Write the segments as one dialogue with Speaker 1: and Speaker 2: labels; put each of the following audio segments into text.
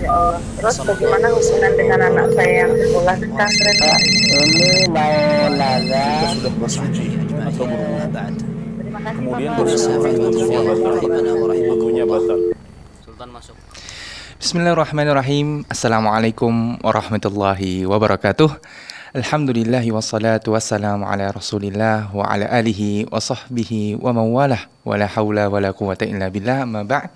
Speaker 1: ya
Speaker 2: Allah terus bagaimana
Speaker 1: hubungan dengan anak saya sekolah di pesantren Pak ini
Speaker 3: mau nazar sudah bersaji atau berumur kemudian berumur batal Sultan masuk
Speaker 4: Bismillahirrahmanirrahim Assalamualaikum warahmatullahi wabarakatuh Alhamdulillahi wassalatu wassalamu ala rasulillah wa ala alihi wa sahbihi wa mawalah wa la hawla wa la quwata illa billah ma ba'd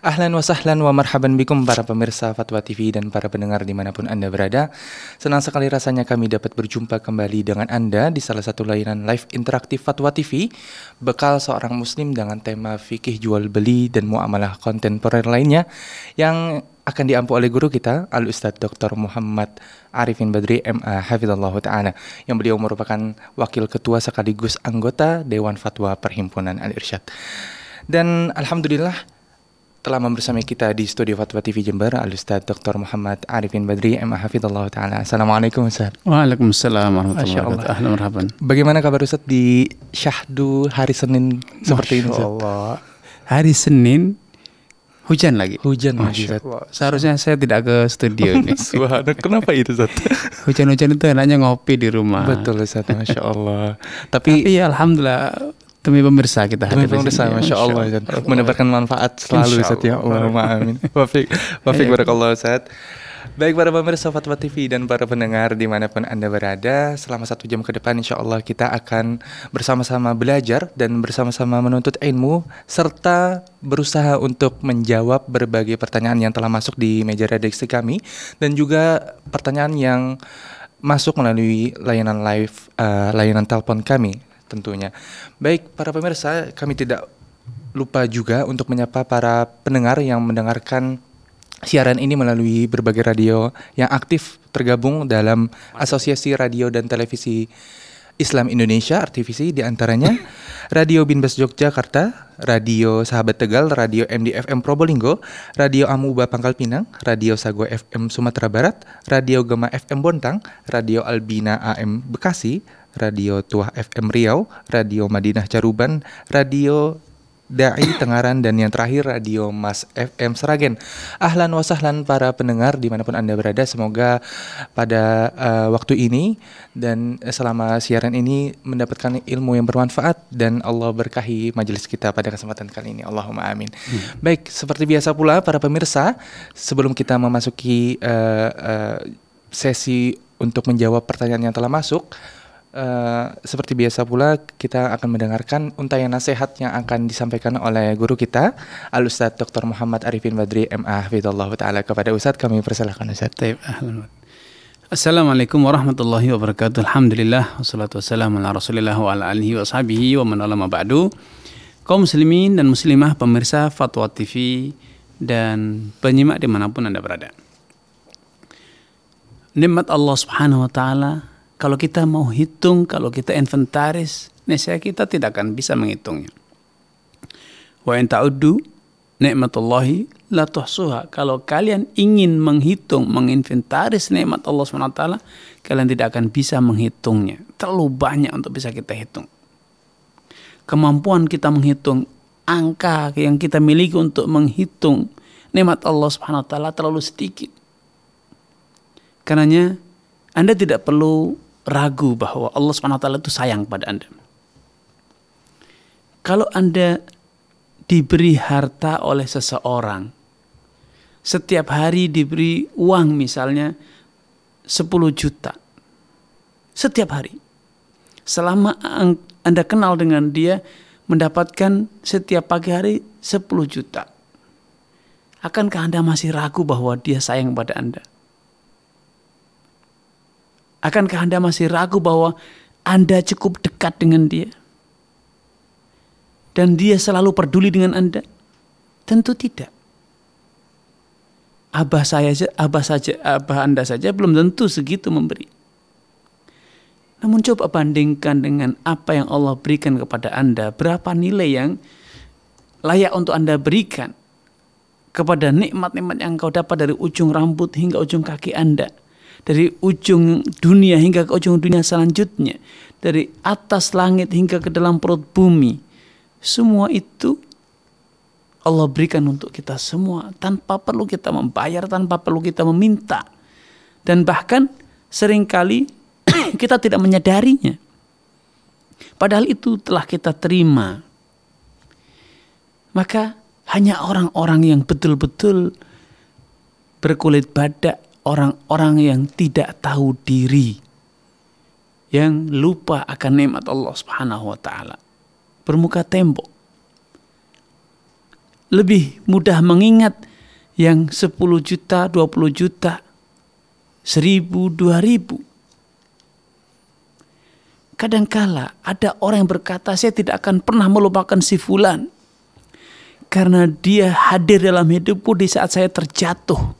Speaker 4: Ahlan wa sahlan wa marhaban bikum para pemirsa Fatwa TV dan para pendengar dimanapun Anda berada. Senang sekali rasanya kami dapat berjumpa kembali dengan Anda di salah satu layanan live interaktif Fatwa TV, bekal seorang muslim dengan tema fikih jual beli dan muamalah kontemporer lainnya yang akan diampu oleh guru kita Al Ustadz Dr. Muhammad Arifin Badri MA Hafizallahu Ta'ala yang beliau merupakan wakil ketua sekaligus anggota Dewan Fatwa Perhimpunan Al Irsyad. Dan alhamdulillah telah membersamai kita di studio Fatwa TV Jember al Ustaz Dr. Muhammad Arifin Badri MA Hafidullah Ta'ala Assalamualaikum Ustaz
Speaker 3: Waalaikumsalam warahmatullahi wabarakatuh
Speaker 4: Bagaimana kabar Ustaz di syahdu hari Senin seperti Masya ini Ustaz?
Speaker 3: Allah Hari Senin hujan lagi Hujan lagi Ustaz Seharusnya saya tidak ke studio ini Subhanallah Kenapa itu Ustaz? Hujan-hujan itu enaknya ngopi di rumah Betul Ustaz Masya Allah Tapi, Tapi ya, Alhamdulillah Demi pemirsa
Speaker 4: kita Demi pemirsa, Masya Allah, Allah. Menebarkan manfaat selalu Insya Allah. Allah. amin Wafik, wafik iya. barakallahu Baik para pemirsa Fatwa TV dan para pendengar dimanapun Anda berada Selama satu jam ke depan insya Allah kita akan bersama-sama belajar Dan bersama-sama menuntut ilmu Serta berusaha untuk menjawab berbagai pertanyaan yang telah masuk di meja redaksi kami Dan juga pertanyaan yang masuk melalui layanan live, uh, layanan telepon kami tentunya. Baik, para pemirsa, kami tidak lupa juga untuk menyapa para pendengar yang mendengarkan siaran ini melalui berbagai radio yang aktif tergabung dalam Asosiasi Radio dan Televisi Islam Indonesia RTVC, diantaranya Radio Binbas Yogyakarta, Radio Sahabat Tegal, Radio MDFM Probolinggo, Radio Amuba Pangkal Pinang, Radio Sago FM Sumatera Barat, Radio Gema FM Bontang, Radio Albina AM Bekasi, Radio Tuah FM Riau, Radio Madinah Caruban, Radio Dai Tengaran dan yang terakhir Radio Mas FM Seragen. Ahlan wasahlan para pendengar dimanapun Anda berada semoga pada uh, waktu ini dan selama siaran ini mendapatkan ilmu yang bermanfaat dan Allah berkahi majelis kita pada kesempatan kali ini. Allahumma amin. Hmm. Baik, seperti biasa pula para pemirsa sebelum kita memasuki uh, uh, sesi untuk menjawab pertanyaan yang telah masuk Uh, seperti biasa pula kita akan mendengarkan untayan nasihat yang akan disampaikan oleh guru kita Al Ustaz Dr. Muhammad Arifin Badri MA Hafizallah taala kepada Ustaz kami persilakan Ustaz. Taib,
Speaker 3: Assalamualaikum warahmatullahi wabarakatuh. Alhamdulillah wassalatu wassalamu ala Rasulillah wa ala alihi wa sahbihi wa man alama ba'du. Kaum muslimin dan muslimah pemirsa Fatwa TV dan penyimak dimanapun Anda berada. Nikmat Allah Subhanahu wa taala kalau kita mau hitung, kalau kita inventaris, niscaya kita tidak akan bisa menghitungnya. Wa in ta'uddu nikmatullahi la tuhsuha. Kalau kalian ingin menghitung, menginventaris nikmat Allah SWT, kalian tidak akan bisa menghitungnya. Terlalu banyak untuk bisa kita hitung. Kemampuan kita menghitung angka yang kita miliki untuk menghitung nikmat Allah Subhanahu wa taala terlalu sedikit. Karenanya Anda tidak perlu ragu bahwa Allah SWT itu sayang pada Anda. Kalau Anda diberi harta oleh seseorang, setiap hari diberi uang misalnya 10 juta, setiap hari. Selama Anda kenal dengan dia, mendapatkan setiap pagi hari 10 juta. Akankah Anda masih ragu bahwa dia sayang pada Anda? Akankah Anda masih ragu bahwa Anda cukup dekat dengan Dia? Dan Dia selalu peduli dengan Anda? Tentu tidak. Abah saya saja, abah saja, abah Anda saja belum tentu segitu memberi. Namun coba bandingkan dengan apa yang Allah berikan kepada Anda, berapa nilai yang layak untuk Anda berikan kepada nikmat-nikmat yang kau dapat dari ujung rambut hingga ujung kaki Anda dari ujung dunia hingga ke ujung dunia selanjutnya, dari atas langit hingga ke dalam perut bumi. Semua itu Allah berikan untuk kita semua tanpa perlu kita membayar, tanpa perlu kita meminta. Dan bahkan seringkali kita tidak menyadarinya. Padahal itu telah kita terima. Maka hanya orang-orang yang betul-betul berkulit badak orang-orang yang tidak tahu diri yang lupa akan nikmat Allah Subhanahu wa taala. Bermuka tembok. Lebih mudah mengingat yang 10 juta, 20 juta, 1000, 2000. Kadangkala ada orang yang berkata, saya tidak akan pernah melupakan si fulan. Karena dia hadir dalam hidupku di saat saya terjatuh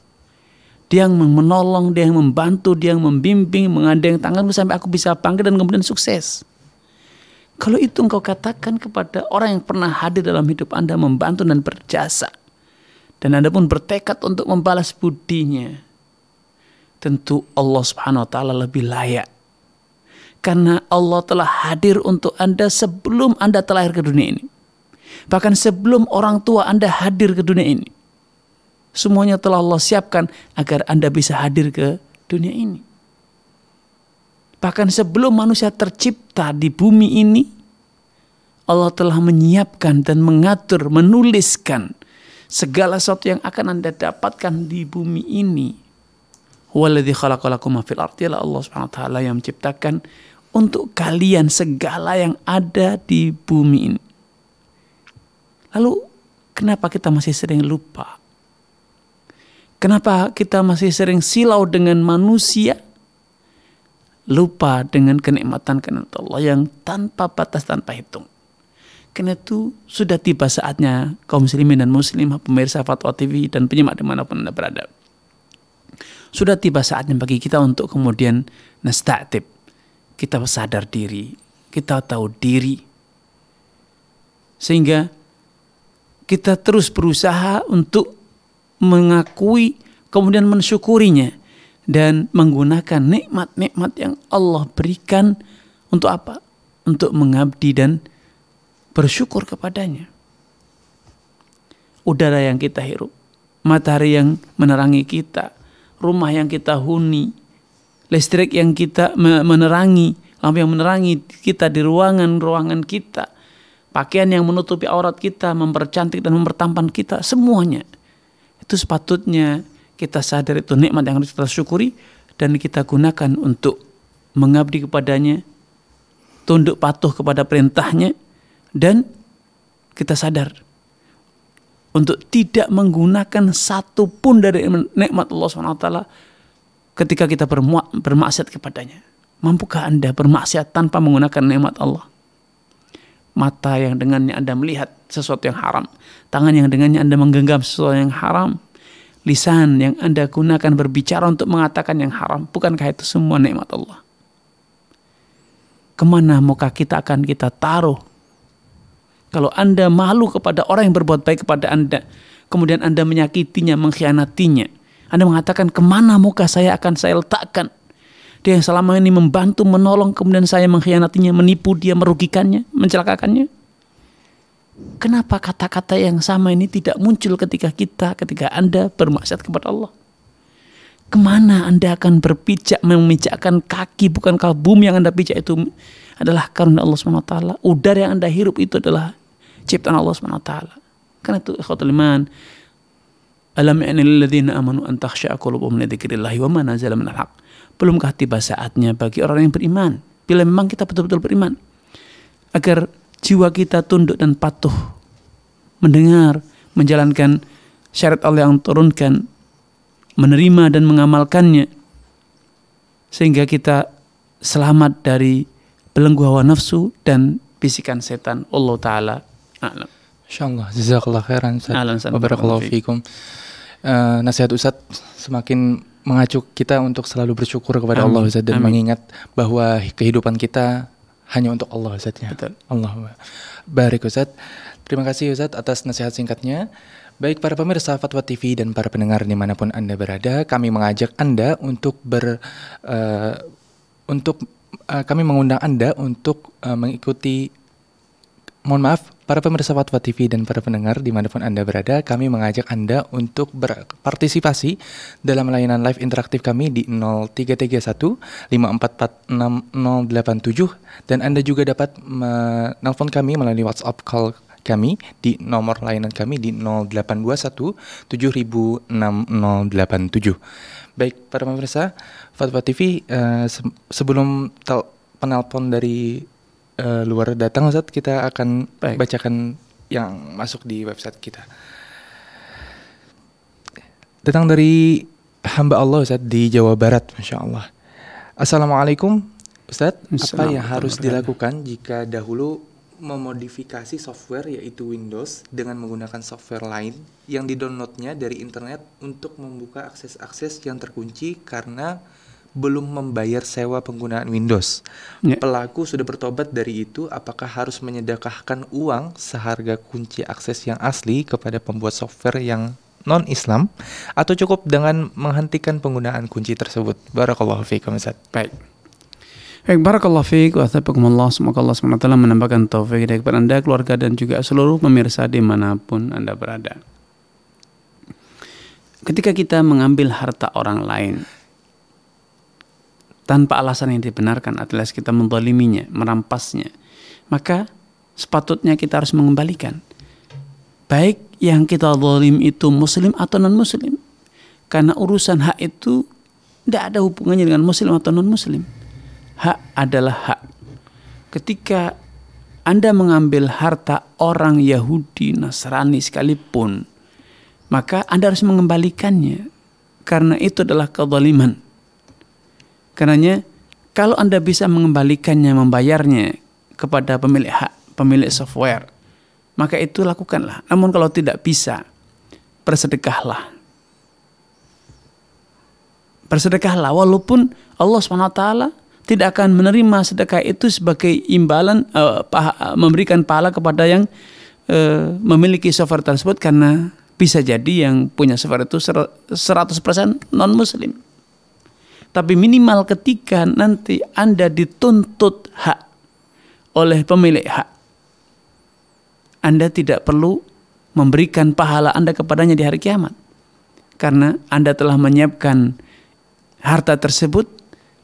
Speaker 3: dia yang menolong, dia yang membantu, dia yang membimbing, mengandeng tanganmu sampai aku bisa bangkit dan kemudian sukses. Kalau itu engkau katakan kepada orang yang pernah hadir dalam hidup Anda membantu dan berjasa. Dan Anda pun bertekad untuk membalas budinya. Tentu Allah subhanahu wa ta'ala lebih layak. Karena Allah telah hadir untuk Anda sebelum Anda terlahir ke dunia ini. Bahkan sebelum orang tua Anda hadir ke dunia ini. Semuanya telah Allah siapkan agar Anda bisa hadir ke dunia ini. Bahkan sebelum manusia tercipta di bumi ini, Allah telah menyiapkan dan mengatur, menuliskan segala sesuatu yang akan Anda dapatkan di bumi ini. Waladhi khalaqalakum fil arti Allah Subhanahu yang menciptakan untuk kalian segala yang ada di bumi ini. Lalu kenapa kita masih sering lupa Kenapa kita masih sering silau dengan manusia? Lupa dengan kenikmatan-kenikmatan Allah yang tanpa batas, tanpa hitung. Karena itu sudah tiba saatnya kaum muslimin dan muslimah, pemirsa Fatwa TV dan penyimak dimanapun Anda berada. Sudah tiba saatnya bagi kita untuk kemudian nesta'atib. Kita sadar diri, kita tahu diri. Sehingga kita terus berusaha untuk mengakui kemudian mensyukurinya dan menggunakan nikmat-nikmat yang Allah berikan untuk apa? Untuk mengabdi dan bersyukur kepadanya. Udara yang kita hirup, matahari yang menerangi kita, rumah yang kita huni, listrik yang kita menerangi, lampu yang menerangi kita di ruangan-ruangan kita, pakaian yang menutupi aurat kita, mempercantik dan mempertampan kita, semuanya itu sepatutnya kita sadar itu nikmat yang harus kita syukuri dan kita gunakan untuk mengabdi kepadanya, tunduk patuh kepada perintahnya, dan kita sadar untuk tidak menggunakan satu pun dari nikmat Allah SWT ketika kita bermaksiat kepadanya. Mampukah Anda bermaksiat tanpa menggunakan nikmat Allah? mata yang dengannya Anda melihat sesuatu yang haram, tangan yang dengannya Anda menggenggam sesuatu yang haram, lisan yang Anda gunakan berbicara untuk mengatakan yang haram, bukankah itu semua nikmat Allah? Kemana muka kita akan kita taruh? Kalau Anda malu kepada orang yang berbuat baik kepada Anda, kemudian Anda menyakitinya, mengkhianatinya, Anda mengatakan kemana muka saya akan saya letakkan? Dia yang selama ini membantu, menolong, kemudian saya mengkhianatinya, menipu dia, merugikannya, mencelakakannya. Kenapa kata-kata yang sama ini tidak muncul ketika kita, ketika Anda bermaksud kepada Allah? Kemana Anda akan berpijak, memijakkan kaki, bukan bumi yang Anda pijak itu adalah karena Allah SWT. Udara yang Anda hirup itu adalah ciptaan Allah SWT. Karena itu, ikhwatul iman, Alam lilladzina amanu an takhsya'a qulubuhum li dzikrillah wa ma nazala minal Belumkah tiba saatnya bagi orang yang beriman? Bila memang kita betul-betul beriman agar jiwa kita tunduk dan patuh mendengar, menjalankan syariat Allah yang turunkan, menerima dan mengamalkannya sehingga kita selamat dari belenggu hawa nafsu dan bisikan setan Allah taala alam. Insyaallah jazakallah khairan. Barakallahu fikum. fikum. Eh, nasihat Ustadz
Speaker 4: semakin mengacu kita untuk selalu bersyukur kepada Amin. Allah Ustadz dan Amin. mengingat bahwa kehidupan kita hanya untuk Allah Ustaznya. Betul. Allah barik Ustadz. Terima kasih Ustadz atas nasihat singkatnya. Baik para pemirsa Fatwa TV dan para pendengar dimanapun Anda berada, kami mengajak Anda untuk ber... Uh, untuk uh, kami mengundang Anda untuk uh, mengikuti mohon maaf Para pemirsa Fatwa TV dan para pendengar dimanapun Anda berada, kami mengajak Anda untuk berpartisipasi dalam layanan live interaktif kami di 0331 5446087 dan Anda juga dapat menelpon kami melalui WhatsApp call kami di nomor layanan kami di 0821 706087. Baik, para pemirsa Fatwa TV, uh, eh, se sebelum penelpon dari uh, luar datang Ustaz kita akan Baik. bacakan yang masuk di website kita. Datang dari hamba Allah Ustaz di Jawa Barat, Masya Allah. Assalamualaikum Ustaz, apa yang harus dilakukan jika dahulu memodifikasi software yaitu Windows dengan menggunakan software lain yang didownloadnya dari internet untuk membuka akses-akses yang terkunci karena belum membayar sewa penggunaan Windows. Yeah. Pelaku sudah bertobat dari itu, apakah harus menyedekahkan uang seharga kunci akses yang asli kepada pembuat software yang non-Islam atau cukup dengan menghentikan penggunaan kunci tersebut? Barakallahu fiikum Ustaz. Baik.
Speaker 3: Baik, barakallahu fiik wa tsabakumullah. Semoga Allah SWT menambahkan taufik dari kepada Anda, keluarga dan juga seluruh pemirsa di manapun Anda berada. Ketika kita mengambil harta orang lain, tanpa alasan yang dibenarkan least kita mendoliminya, merampasnya, maka sepatutnya kita harus mengembalikan. Baik yang kita dolim itu muslim atau non-muslim. Karena urusan hak itu tidak ada hubungannya dengan muslim atau non-muslim. Hak adalah hak. Ketika Anda mengambil harta orang Yahudi, Nasrani sekalipun, maka Anda harus mengembalikannya. Karena itu adalah kezaliman. Karenanya kalau Anda bisa mengembalikannya, membayarnya kepada pemilik hak, pemilik software, maka itu lakukanlah. Namun kalau tidak bisa, bersedekahlah. Bersedekahlah walaupun Allah SWT tidak akan menerima sedekah itu sebagai imbalan uh, memberikan pahala kepada yang eh, memiliki software tersebut karena bisa jadi yang punya software itu 100% non muslim. Tapi minimal ketika nanti Anda dituntut hak oleh pemilik hak, Anda tidak perlu memberikan pahala Anda kepadanya di hari kiamat. Karena Anda telah menyiapkan harta tersebut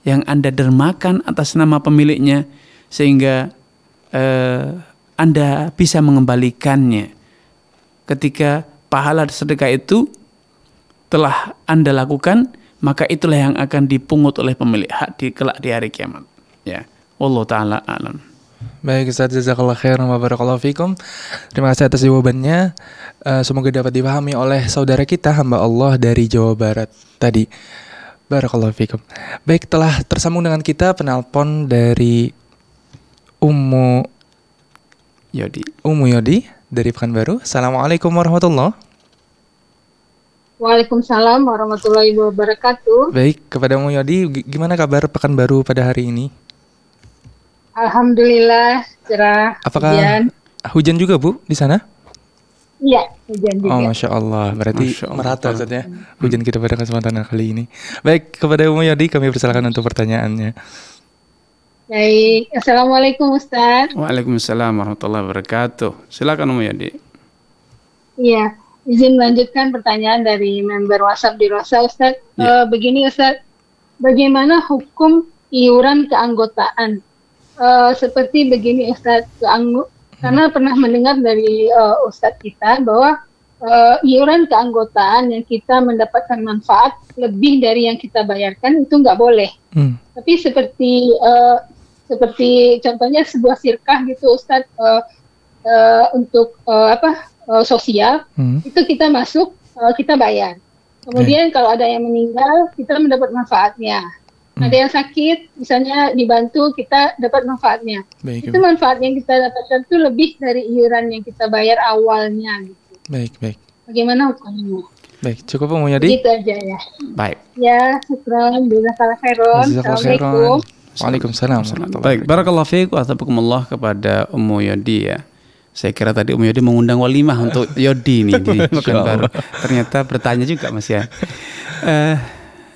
Speaker 3: yang Anda dermakan atas nama pemiliknya sehingga eh, Anda bisa mengembalikannya ketika pahala sedekah itu telah Anda lakukan maka itulah yang akan dipungut oleh pemilik hak di kelak di hari kiamat. Ya, Allah taala alam.
Speaker 4: Baik Ustaz, jazakallah khair, wa barakallahu fikum. Terima kasih atas jawabannya. Uh, semoga dapat dipahami oleh saudara kita hamba Allah dari Jawa Barat tadi. Barakallahu fikum. Baik, telah tersambung dengan kita penelpon dari Ummu Yodi. Ummu Yodi dari Pekanbaru. Assalamualaikum warahmatullahi
Speaker 5: Waalaikumsalam warahmatullahi wabarakatuh.
Speaker 4: Baik, kepada Mu Yodi, gimana kabar Pekanbaru pada hari ini?
Speaker 5: Alhamdulillah cerah. Apakah hujan,
Speaker 4: hujan juga Bu di sana?
Speaker 5: Iya, hujan oh, juga. Oh, masya
Speaker 4: Allah, berarti masya Allah. merata ya, Hmm. hujan kita pada kesempatan kali ini. Baik, kepada Mu Yodi kami persilakan untuk pertanyaannya.
Speaker 5: Baik, assalamualaikum Ustaz.
Speaker 3: Waalaikumsalam warahmatullahi wabarakatuh. Silakan Mu Yodi.
Speaker 5: Iya izin melanjutkan pertanyaan dari member WhatsApp di Rosa Ustaz. Ya. Uh, begini Ustaz, bagaimana hukum iuran keanggotaan? Uh, seperti begini Ustaz, keanggo hmm. karena pernah mendengar dari uh, Ustaz kita bahwa uh, iuran keanggotaan yang kita mendapatkan manfaat lebih dari yang kita bayarkan itu nggak boleh. Hmm. Tapi seperti uh, seperti contohnya sebuah sirkah gitu Ustaz uh, uh, untuk uh, apa uh, sosial hmm. itu kita masuk uh, kita bayar. Kemudian okay. kalau ada yang meninggal kita mendapat manfaatnya. Hmm. Ada yang sakit misalnya dibantu kita dapat manfaatnya. Baik, itu manfaat yang kita dapatkan itu lebih dari iuran yang kita bayar awalnya gitu. Baik baik. Bagaimana hukumnya?
Speaker 4: Baik, cukup Pak Mulyadi.
Speaker 5: Gitu aja ya. Baik. Ya, syukran. Jazakallah khairan. Assalamualaikum.
Speaker 4: Waalaikumsalam.
Speaker 3: Baik, barakallahu fiik wa kepada Ummu Yadi ya. Saya kira tadi Om Yodi mengundang walimah untuk Yodi nih di Baru. Ternyata bertanya juga Mas ya. Uh,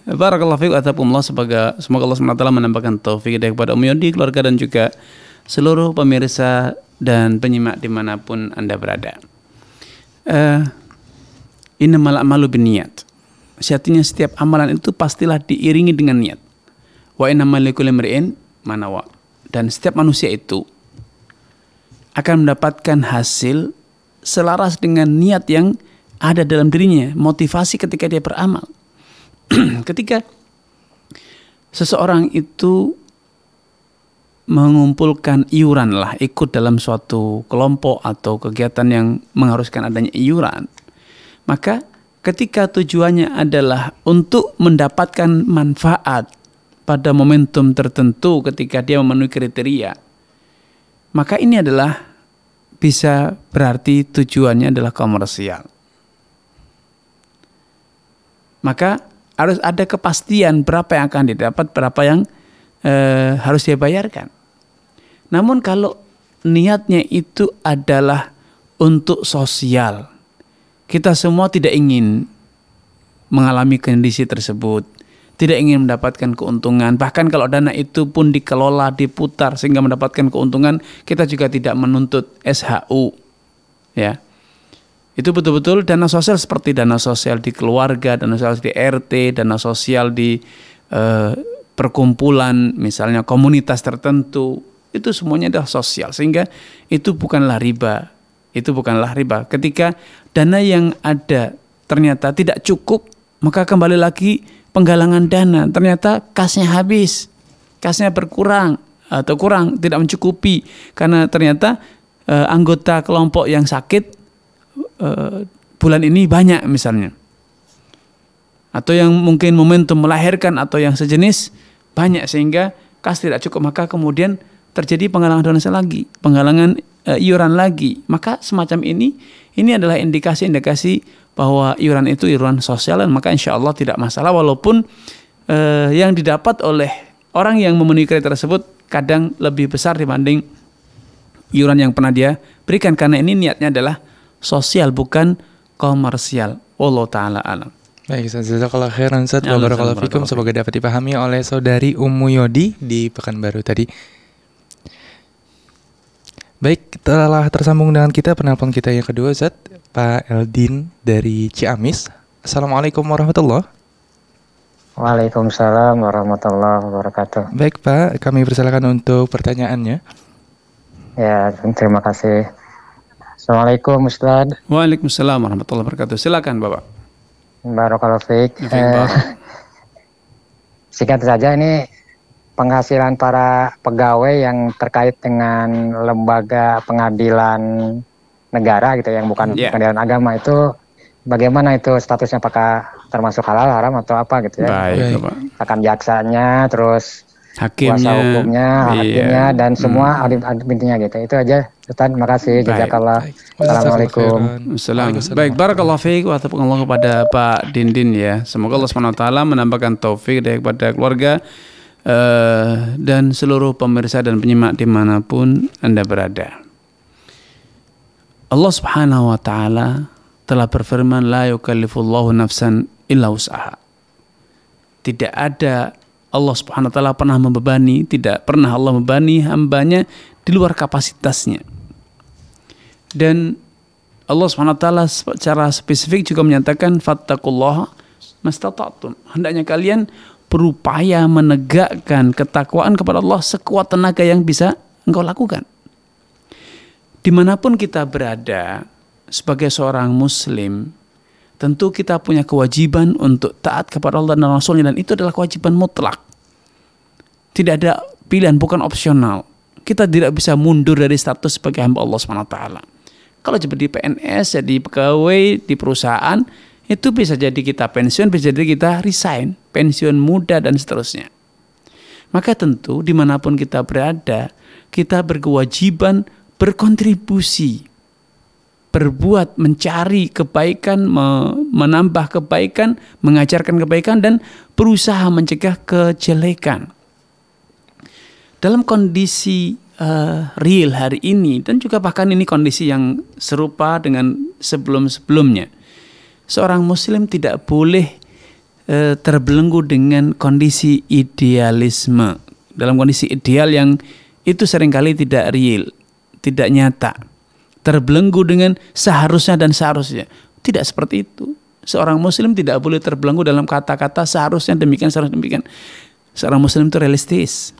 Speaker 3: Barakallahu fiik atakumullah semoga semoga Allah SWT menambahkan taufik kepada Om Yodi, keluarga dan juga seluruh pemirsa dan penyimak dimanapun Anda berada. Uh, eh, malu malu biniat. Sejatinya setiap amalan itu pastilah diiringi dengan niat. Wa inna malikul mri'in manawa. Dan setiap manusia itu akan mendapatkan hasil selaras dengan niat yang ada dalam dirinya, motivasi ketika dia beramal. ketika seseorang itu mengumpulkan iuran lah, ikut dalam suatu kelompok atau kegiatan yang mengharuskan adanya iuran, maka ketika tujuannya adalah untuk mendapatkan manfaat pada momentum tertentu ketika dia memenuhi kriteria, maka ini adalah bisa berarti tujuannya adalah komersial. Maka harus ada kepastian berapa yang akan didapat, berapa yang e, harus dia bayarkan. Namun kalau niatnya itu adalah untuk sosial, kita semua tidak ingin mengalami kondisi tersebut tidak ingin mendapatkan keuntungan. Bahkan kalau dana itu pun dikelola, diputar sehingga mendapatkan keuntungan, kita juga tidak menuntut SHU. Ya. Itu betul-betul dana sosial seperti dana sosial di keluarga, dana sosial di RT, dana sosial di eh, perkumpulan, misalnya komunitas tertentu. Itu semuanya adalah sosial sehingga itu bukanlah riba. Itu bukanlah riba. Ketika dana yang ada ternyata tidak cukup, maka kembali lagi penggalangan dana, ternyata kasnya habis, kasnya berkurang atau kurang, tidak mencukupi karena ternyata uh, anggota kelompok yang sakit uh, bulan ini banyak misalnya. Atau yang mungkin momentum melahirkan atau yang sejenis banyak sehingga kas tidak cukup maka kemudian terjadi penggalangan donasi lagi, penggalangan uh, iuran lagi. Maka semacam ini ini adalah indikasi-indikasi bahwa iuran itu iuran sosial dan maka insya Allah tidak masalah walaupun uh, yang didapat oleh orang yang memenuhi kriteria tersebut kadang lebih besar dibanding iuran yang pernah dia berikan karena ini niatnya adalah sosial bukan komersial. Allah taala alam. Baik, Ustaz. kalau
Speaker 4: khairan Ustaz. Wabarakallahu ya fikum. Semoga dapat dipahami oleh saudari Umu Yodi di Pekanbaru tadi. Baik, telah tersambung dengan kita penelpon kita yang kedua, Zat, Pak Eldin dari Ciamis. Assalamualaikum warahmatullahi
Speaker 5: Waalaikumsalam warahmatullahi wabarakatuh.
Speaker 4: Baik Pak, kami persilakan untuk pertanyaannya.
Speaker 3: Ya, terima kasih. Assalamualaikum Ustaz. Waalaikumsalam warahmatullahi wabarakatuh. Silakan Bapak. Barakallahu fiik. Eh,
Speaker 1: singkat saja ini penghasilan para pegawai yang terkait dengan lembaga pengadilan negara gitu ya, yang bukan yeah. pengadilan agama itu bagaimana itu statusnya apakah termasuk halal haram atau apa gitu ya Baik, akan jaksanya terus
Speaker 3: hakimnya, kuasa hukumnya, iya. hakimnya iya. dan hmm. semua hmm.
Speaker 1: audit adminnya gitu. Itu aja. Ustaz, terima kasih. Jazakallah. Assalamualaikum.
Speaker 3: Assalamualaikum. Baik, barakallahu fiik wa kepada Pak Dindin ya. Semoga Allah SWT menambahkan taufik kepada keluarga uh, dan seluruh pemirsa dan penyimak dimanapun Anda berada. Allah Subhanahu wa taala telah berfirman la yukallifullahu nafsan illa usaha. Tidak ada Allah Subhanahu wa taala pernah membebani, tidak pernah Allah membebani hambanya di luar kapasitasnya. Dan Allah Subhanahu wa taala secara spesifik juga menyatakan "Fattakullah, mastata'tum. Hendaknya kalian berupaya menegakkan ketakwaan kepada Allah sekuat tenaga yang bisa engkau lakukan. Dimanapun kita berada, sebagai seorang muslim, tentu kita punya kewajiban untuk taat kepada Allah dan Rasulnya dan itu adalah kewajiban mutlak. Tidak ada pilihan, bukan opsional. Kita tidak bisa mundur dari status sebagai hamba Allah SWT. Kalau jadi PNS, jadi pegawai di perusahaan, itu bisa jadi kita pensiun, bisa jadi kita resign, pensiun muda dan seterusnya. Maka tentu dimanapun kita berada, kita berkewajiban berkontribusi, berbuat, mencari kebaikan, menambah kebaikan, mengajarkan kebaikan, dan berusaha mencegah kejelekan. Dalam kondisi uh, real hari ini, dan juga bahkan ini kondisi yang serupa dengan sebelum-sebelumnya, seorang muslim tidak boleh e, terbelenggu dengan kondisi idealisme. Dalam kondisi ideal yang itu seringkali tidak real, tidak nyata. Terbelenggu dengan seharusnya dan seharusnya. Tidak seperti itu. Seorang muslim tidak boleh terbelenggu dalam kata-kata seharusnya demikian, seharusnya demikian. Seorang muslim itu realistis.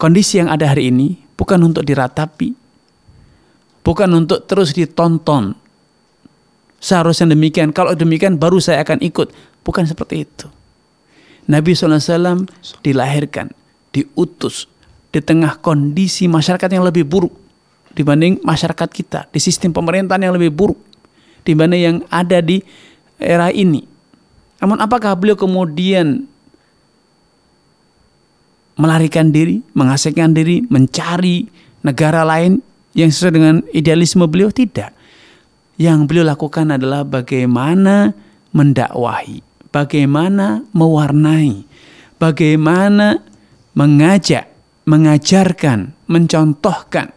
Speaker 3: Kondisi yang ada hari ini bukan untuk diratapi, bukan untuk terus ditonton, Seharusnya demikian. Kalau demikian baru saya akan ikut. Bukan seperti itu. Nabi SAW dilahirkan, diutus di tengah kondisi masyarakat yang lebih buruk dibanding masyarakat kita, di sistem pemerintahan yang lebih buruk dibanding yang ada di era ini. Namun apakah beliau kemudian melarikan diri, mengasingkan diri, mencari negara lain yang sesuai dengan idealisme beliau? Tidak yang beliau lakukan adalah bagaimana mendakwahi, bagaimana mewarnai, bagaimana mengajak, mengajarkan, mencontohkan.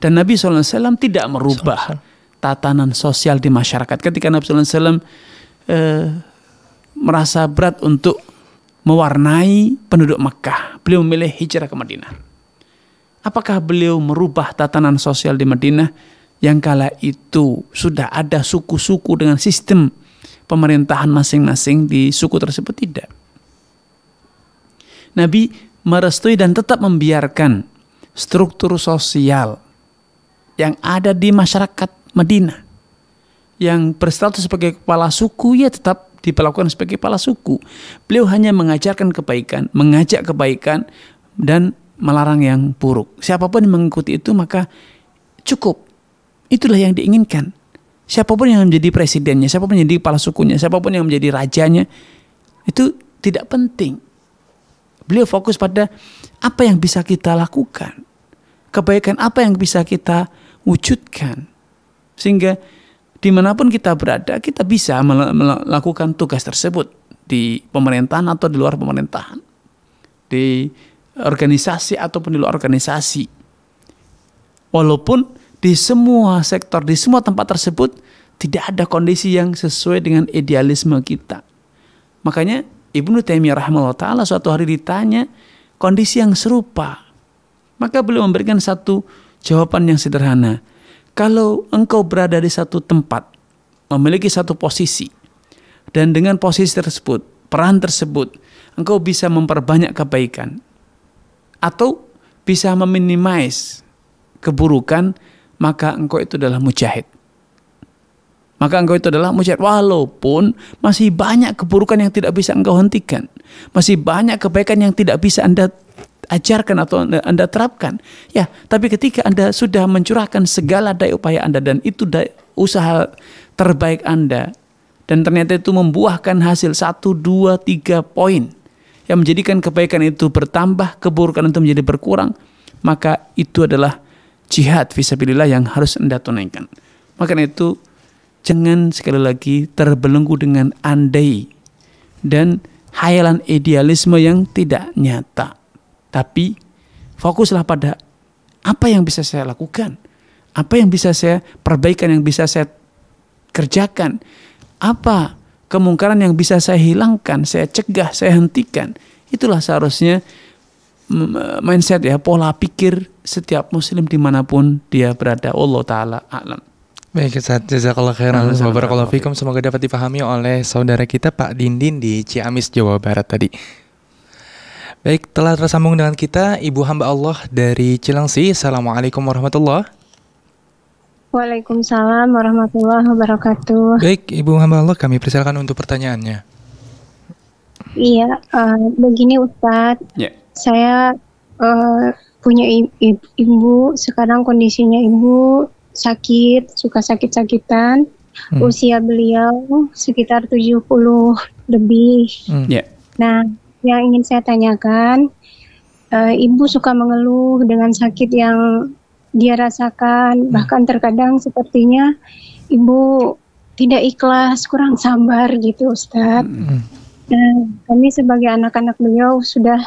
Speaker 3: Dan Nabi SAW tidak merubah tatanan sosial di masyarakat. Ketika Nabi SAW eh, merasa berat untuk mewarnai penduduk Mekah, beliau memilih hijrah ke Madinah. Apakah beliau merubah tatanan sosial di Madinah? yang kala itu sudah ada suku-suku dengan sistem pemerintahan masing-masing di suku tersebut tidak. Nabi merestui dan tetap membiarkan struktur sosial yang ada di masyarakat Madinah yang berstatus sebagai kepala suku ya tetap diperlakukan sebagai kepala suku. Beliau hanya mengajarkan kebaikan, mengajak kebaikan dan melarang yang buruk. Siapapun yang mengikuti itu maka cukup Itulah yang diinginkan. Siapapun yang menjadi presidennya, siapapun yang menjadi kepala sukunya, siapapun yang menjadi rajanya, itu tidak penting. Beliau fokus pada apa yang bisa kita lakukan. Kebaikan apa yang bisa kita wujudkan. Sehingga dimanapun kita berada, kita bisa melakukan tugas tersebut di pemerintahan atau di luar pemerintahan. Di organisasi ataupun di luar organisasi. Walaupun di semua sektor, di semua tempat tersebut tidak ada kondisi yang sesuai dengan idealisme kita. Makanya Ibnu Taimiyah rahimahullah taala suatu hari ditanya kondisi yang serupa. Maka beliau memberikan satu jawaban yang sederhana. Kalau engkau berada di satu tempat, memiliki satu posisi, dan dengan posisi tersebut, peran tersebut, engkau bisa memperbanyak kebaikan atau bisa meminimais keburukan maka engkau itu adalah mujahid. Maka engkau itu adalah mujahid. Walaupun masih banyak keburukan yang tidak bisa engkau hentikan. Masih banyak kebaikan yang tidak bisa anda ajarkan atau anda, terapkan. Ya, tapi ketika anda sudah mencurahkan segala daya upaya anda dan itu daya, usaha terbaik anda dan ternyata itu membuahkan hasil satu, dua, tiga poin yang menjadikan kebaikan itu bertambah, keburukan itu menjadi berkurang, maka itu adalah jihad visabilillah yang harus Anda tunaikan. Maka itu jangan sekali lagi terbelenggu dengan andai dan hayalan idealisme yang tidak nyata. Tapi fokuslah pada apa yang bisa saya lakukan, apa yang bisa saya perbaikan, yang bisa saya kerjakan, apa kemungkaran yang bisa saya hilangkan, saya cegah, saya hentikan. Itulah seharusnya mindset ya pola pikir setiap muslim dimanapun dia berada Allah Ta'ala alam
Speaker 4: Baik Ustaz, jazakallah khairan Barakallahu fikum, semoga dapat dipahami oleh saudara kita Pak Dindin di Ciamis, Jawa Barat tadi Baik, telah tersambung dengan kita Ibu Hamba Allah dari Cilangsi Assalamualaikum warahmatullahi
Speaker 2: Waalaikumsalam warahmatullahi wabarakatuh Baik,
Speaker 4: Ibu Hamba Allah kami persilakan untuk pertanyaannya
Speaker 2: Iya, uh, begini Ustaz. yeah saya uh, punya ibu sekarang kondisinya ibu sakit suka sakit-sakitan hmm. usia beliau sekitar 70 lebih hmm. yeah. nah yang ingin saya tanyakan uh, ibu suka mengeluh dengan sakit yang dia rasakan hmm. bahkan terkadang sepertinya ibu tidak ikhlas kurang sabar gitu Ustad. hmm. Dan eh, kami sebagai anak-anak beliau sudah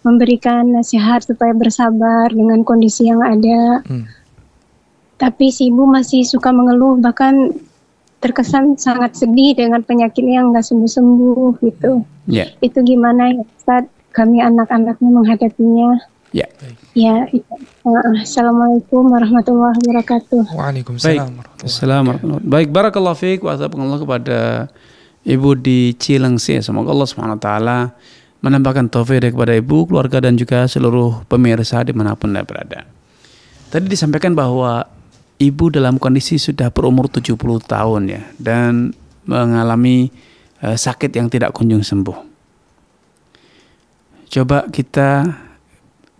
Speaker 2: memberikan nasihat supaya bersabar dengan kondisi yang ada. Hmm. Tapi si ibu masih suka mengeluh, bahkan terkesan sangat sedih dengan penyakitnya yang nggak sembuh-sembuh gitu. Yeah. Itu gimana ya Ustaz? Kami anak-anaknya menghadapinya. Ya. Ya. ya. Ah, Assalamualaikum warahmatullahi wabarakatuh.
Speaker 4: Waalaikumsalam
Speaker 3: warahmatullahi wabarakatuh. Baik, barakallahu fiik wa kepada ibu di Cilengsi. Semoga Allah SWT menambahkan taufik kepada ibu, keluarga dan juga seluruh pemirsa dimanapun Anda berada. Tadi disampaikan bahwa ibu dalam kondisi sudah berumur 70 tahun ya dan mengalami uh, sakit yang tidak kunjung sembuh. Coba kita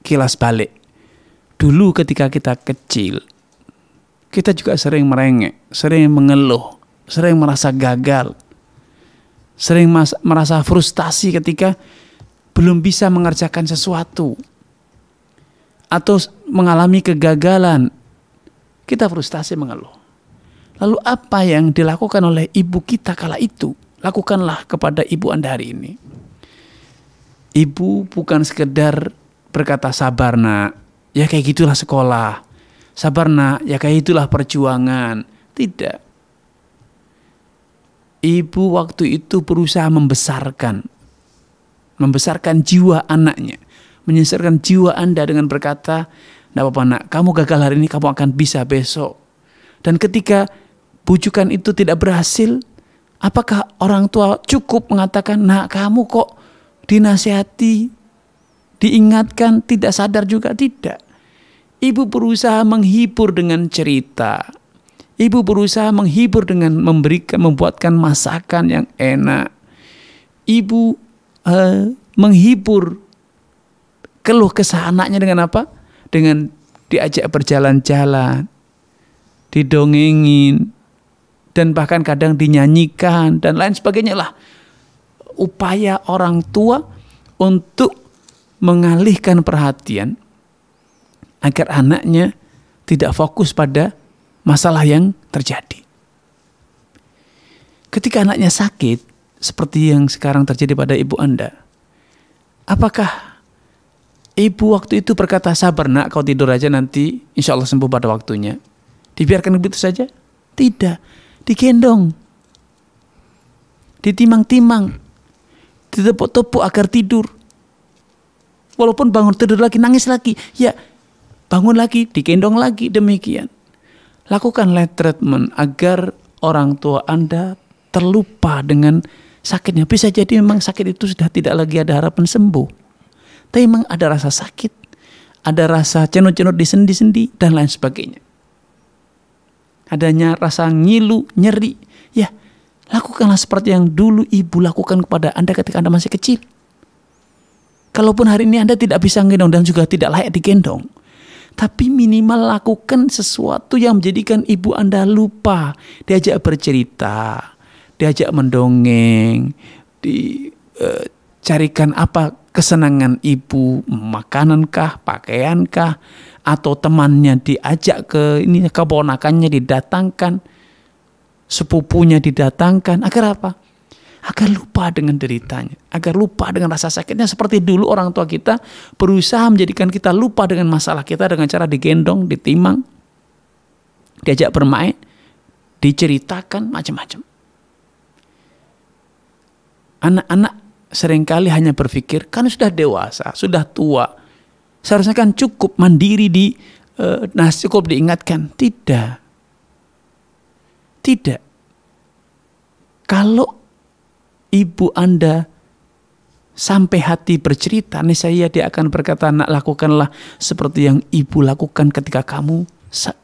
Speaker 3: kilas balik. Dulu ketika kita kecil, kita juga sering merengek, sering mengeluh, sering merasa gagal, sering mas, merasa frustasi ketika belum bisa mengerjakan sesuatu atau mengalami kegagalan. Kita frustasi mengeluh. Lalu apa yang dilakukan oleh ibu kita kala itu? Lakukanlah kepada ibu Anda hari ini. Ibu bukan sekedar berkata sabar nak, ya kayak gitulah sekolah. Sabar nak, ya kayak itulah perjuangan. Tidak ibu waktu itu berusaha membesarkan membesarkan jiwa anaknya menyesarkan jiwa anda dengan berkata tidak apa-apa nak kamu gagal hari ini kamu akan bisa besok dan ketika bujukan itu tidak berhasil apakah orang tua cukup mengatakan nak kamu kok dinasihati diingatkan tidak sadar juga tidak ibu berusaha menghibur dengan cerita Ibu berusaha menghibur dengan memberikan membuatkan masakan yang enak. Ibu uh, menghibur keluh kesah anaknya dengan apa? Dengan diajak berjalan-jalan, didongengin, dan bahkan kadang dinyanyikan dan lain sebagainya lah. Upaya orang tua untuk mengalihkan perhatian agar anaknya tidak fokus pada masalah yang terjadi. Ketika anaknya sakit, seperti yang sekarang terjadi pada ibu Anda, apakah ibu waktu itu berkata, sabar nak, kau tidur aja nanti insya Allah sembuh pada waktunya. Dibiarkan begitu saja? Tidak. Digendong. Ditimang-timang. Ditepuk-tepuk agar tidur. Walaupun bangun tidur lagi, nangis lagi. Ya, bangun lagi, digendong lagi, demikian. Lakukan light treatment agar orang tua Anda terlupa dengan sakitnya. Bisa jadi memang sakit itu sudah tidak lagi ada harapan sembuh. Tapi memang ada rasa sakit, ada rasa cenut-cenut di sendi-sendi, dan lain sebagainya. Adanya rasa ngilu, nyeri. Ya, lakukanlah seperti yang dulu ibu lakukan kepada Anda ketika Anda masih kecil. Kalaupun hari ini Anda tidak bisa gendong dan juga tidak layak digendong, tapi minimal lakukan sesuatu yang menjadikan ibu Anda lupa. Diajak bercerita, diajak mendongeng, dicarikan eh, uh, apa kesenangan ibu, makanankah, pakaiankah, atau temannya diajak ke ini keponakannya didatangkan, sepupunya didatangkan, agar apa? agar lupa dengan deritanya, agar lupa dengan rasa sakitnya seperti dulu orang tua kita berusaha menjadikan kita lupa dengan masalah kita dengan cara digendong, ditimang, diajak bermain, diceritakan macam-macam. Anak-anak seringkali hanya berpikir kan sudah dewasa, sudah tua. Seharusnya kan cukup mandiri di eh, nah cukup diingatkan. Tidak. Tidak. Kalau ibu Anda sampai hati bercerita, nih saya dia akan berkata, "Nak, lakukanlah seperti yang ibu lakukan ketika kamu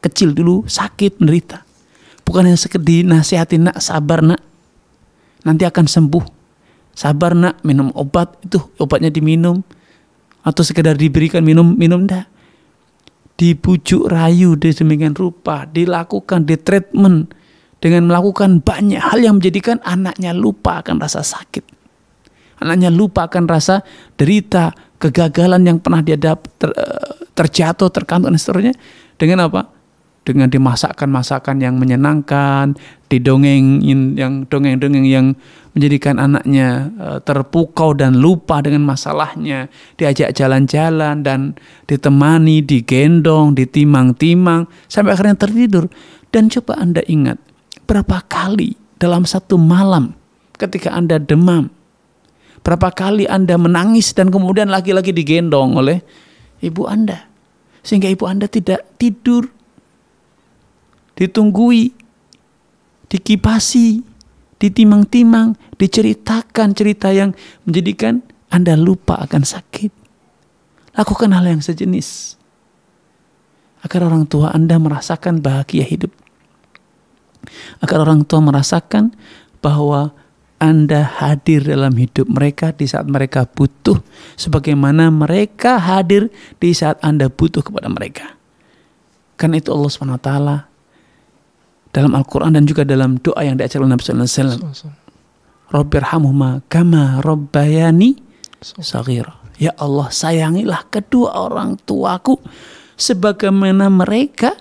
Speaker 3: kecil dulu sakit menderita." Bukan yang sekedar nasihati, "Nak, sabar, Nak. Nanti akan sembuh. Sabar, Nak, minum obat itu, obatnya diminum." Atau sekedar diberikan minum, minum dah. Dibujuk rayu di demikian rupa, dilakukan, di treatment, dengan melakukan banyak hal yang menjadikan anaknya lupa akan rasa sakit. Anaknya lupa akan rasa derita, kegagalan yang pernah dia dapat, ter, eh, terjatuh, terkantuk, dan seterusnya. Dengan apa? Dengan dimasakkan masakan yang menyenangkan, didongengin yang dongeng-dongeng yang menjadikan anaknya eh, terpukau dan lupa dengan masalahnya, diajak jalan-jalan dan ditemani, digendong, ditimang-timang sampai akhirnya tertidur. Dan coba Anda ingat, Berapa kali dalam satu malam ketika Anda demam? Berapa kali Anda menangis dan kemudian lagi-lagi digendong oleh ibu Anda? Sehingga ibu Anda tidak tidur. Ditunggui, dikipasi, ditimang-timang, diceritakan cerita yang menjadikan Anda lupa akan sakit. Lakukan hal yang sejenis agar orang tua Anda merasakan bahagia hidup agar orang tua merasakan bahwa Anda hadir dalam hidup mereka di saat mereka butuh, sebagaimana mereka hadir di saat Anda butuh kepada mereka. Karena itu Allah SWT dalam Al-Quran dan juga dalam doa yang oleh Nabi SAW. Rabbirhamuhuma gama rabbayani saghira. Ya Allah sayangilah kedua orang tuaku sebagaimana mereka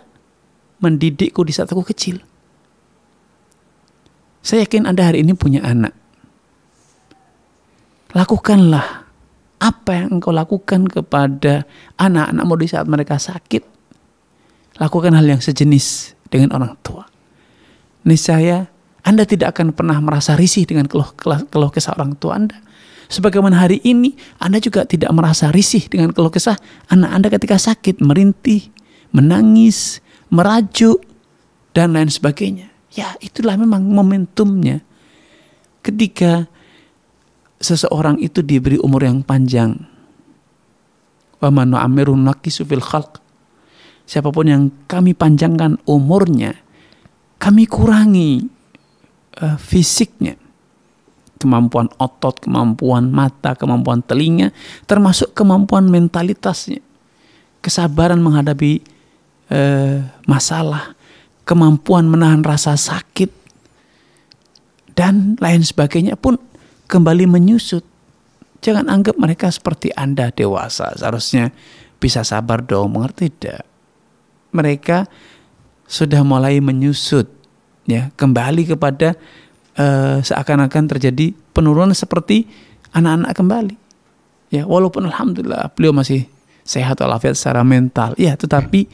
Speaker 3: mendidikku di saat aku kecil. Saya yakin Anda hari ini punya anak. Lakukanlah apa yang engkau lakukan kepada anak-anakmu di saat mereka sakit. Lakukan hal yang sejenis dengan orang tua. Niscaya Anda tidak akan pernah merasa risih dengan keluh, keluh kesah orang tua Anda. Sebagaimana hari ini Anda juga tidak merasa risih dengan keluh kesah anak Anda ketika sakit, merintih, menangis, merajuk, dan lain sebagainya. Ya, itulah memang momentumnya. Ketika seseorang itu diberi umur yang panjang. Siapapun yang kami panjangkan umurnya, kami kurangi uh, fisiknya. Kemampuan otot, kemampuan mata, kemampuan telinga, termasuk kemampuan mentalitasnya. Kesabaran menghadapi uh, masalah, kemampuan menahan rasa sakit, dan lain sebagainya pun kembali menyusut. Jangan anggap mereka seperti Anda dewasa. Seharusnya bisa sabar dong, mengerti tidak? Mereka sudah mulai menyusut, ya kembali kepada uh, seakan-akan terjadi penurunan seperti anak-anak kembali. Ya, walaupun alhamdulillah beliau masih sehat walafiat secara mental. Ya, tetapi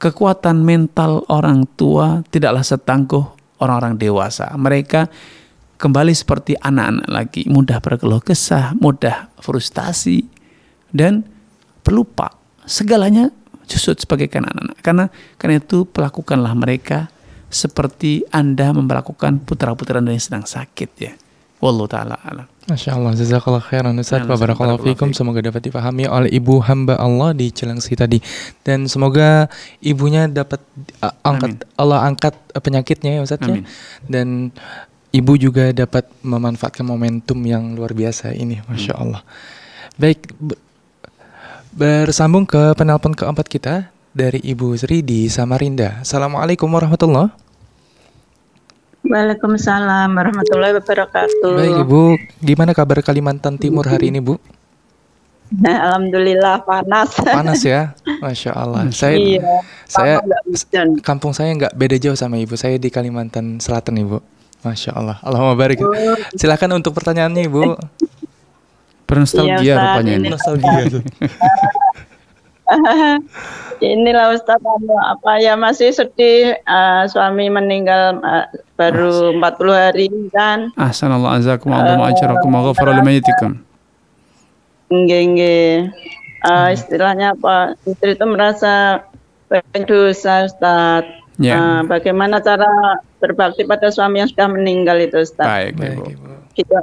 Speaker 3: kekuatan mental orang tua tidaklah setangguh orang-orang dewasa. Mereka kembali seperti anak-anak lagi, mudah berkeluh kesah, mudah frustasi, dan pelupa. Segalanya justru sebagai anak-anak. Karena karena itu perlakukanlah mereka seperti Anda memperlakukan putra-putra Anda yang sedang sakit ya. Wallahu taala alam.
Speaker 4: Masya Allah, jazakallah khairan Ustaz, wabarakatuh fikum.
Speaker 3: Semoga dapat dipahami oleh ibu hamba Allah
Speaker 4: di Cilengsi tadi. Dan semoga ibunya dapat uh, angkat Amin. Allah angkat eh, penyakitnya ya Ustaz ya. Dan ibu juga dapat memanfaatkan momentum yang luar biasa ini, Masya hmm. Allah. Baik, bersambung ke penelpon keempat kita dari Ibu Sri di Samarinda. Assalamualaikum warahmatullahi
Speaker 1: Waalaikumsalam warahmatullahi wabarakatuh. Baik
Speaker 4: Ibu, gimana kabar Kalimantan Timur hari ini Bu?
Speaker 1: Nah, Alhamdulillah panas. Panas
Speaker 4: ya, masya Allah. Saya, iya, saya kampung saya nggak beda jauh sama Ibu. Saya di Kalimantan Selatan Ibu. Masya Allah, Allahumma oh. Silakan untuk pertanyaannya Ibu. Bernostalgia iya, rupanya ini. Nostalgia.
Speaker 1: Inilah Ustaz anu, apa ya masih sedih uh, suami meninggal uh, baru empat 40 hari kan.
Speaker 3: Ahsanallahu azakum Allah azza ajrakum wa ghafara
Speaker 1: eh, istilahnya apa? Istri itu merasa berdosa Ustaz. Yeah. Ya. Uh, bagaimana cara berbakti pada suami yang sudah meninggal itu Ustaz? Baik, baik. Kita,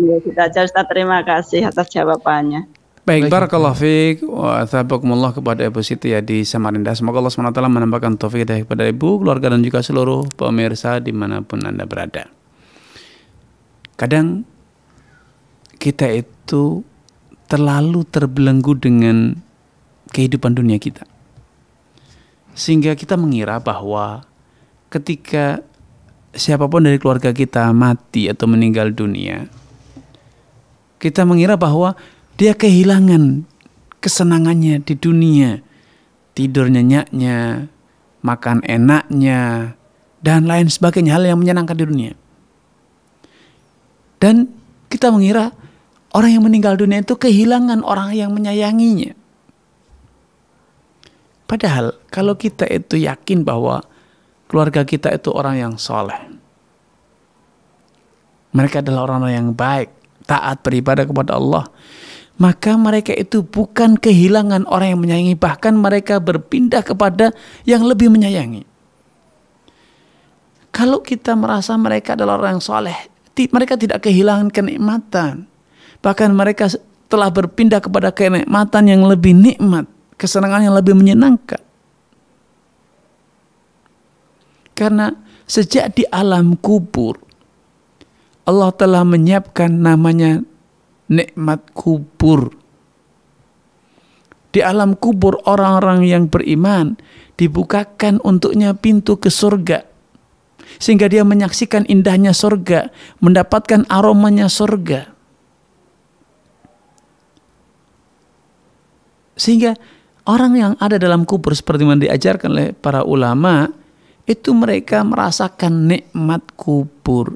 Speaker 1: ya, kita aja Ustaz terima kasih atas jawabannya.
Speaker 3: Baik, barakallah fiik wa thabakumullah kepada Ibu Siti ya di Samarinda. Semoga Allah SWT menambahkan taufik dari kepada Ibu, keluarga dan juga seluruh pemirsa dimanapun Anda berada. Kadang kita itu terlalu terbelenggu dengan kehidupan dunia kita. Sehingga kita mengira bahwa ketika siapapun dari keluarga kita mati atau meninggal dunia, kita mengira bahwa dia kehilangan kesenangannya di dunia. Tidur nyenyaknya, makan enaknya, dan lain sebagainya. Hal yang menyenangkan di dunia. Dan kita mengira orang yang meninggal dunia itu kehilangan orang yang menyayanginya. Padahal kalau kita itu yakin bahwa keluarga kita itu orang yang soleh, mereka adalah orang-orang yang baik, taat beribadah kepada Allah, maka mereka itu bukan kehilangan orang yang menyayangi, bahkan mereka berpindah kepada yang lebih menyayangi. Kalau kita merasa mereka adalah orang yang soleh, mereka tidak kehilangan kenikmatan. Bahkan mereka telah berpindah kepada kenikmatan yang lebih nikmat, kesenangan yang lebih menyenangkan. Karena sejak di alam kubur, Allah telah menyiapkan namanya nikmat kubur. Di alam kubur orang-orang yang beriman dibukakan untuknya pintu ke surga. Sehingga dia menyaksikan indahnya surga, mendapatkan aromanya surga. Sehingga orang yang ada dalam kubur seperti yang diajarkan oleh para ulama, itu mereka merasakan nikmat kubur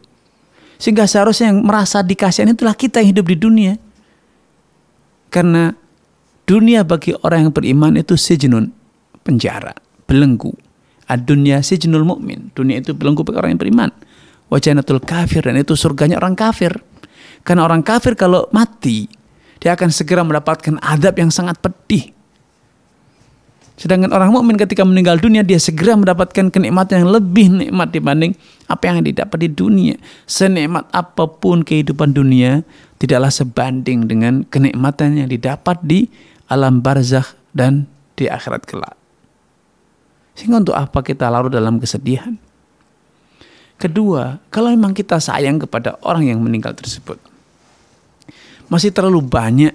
Speaker 3: sehingga seharusnya yang merasa dikasihani itulah kita yang hidup di dunia. Karena dunia bagi orang yang beriman itu sejenun penjara, belenggu. Ad-dunia mukmin. Dunia itu belenggu bagi orang yang beriman. Wajanatul kafir dan itu surganya orang kafir. Karena orang kafir kalau mati, dia akan segera mendapatkan adab yang sangat pedih. Sedangkan orang mukmin ketika meninggal dunia dia segera mendapatkan kenikmatan yang lebih nikmat dibanding apa yang didapat di dunia. Senikmat apapun kehidupan dunia tidaklah sebanding dengan kenikmatan yang didapat di alam barzakh dan di akhirat kelak. Sehingga untuk apa kita larut dalam kesedihan? Kedua, kalau memang kita sayang kepada orang yang meninggal tersebut, masih terlalu banyak,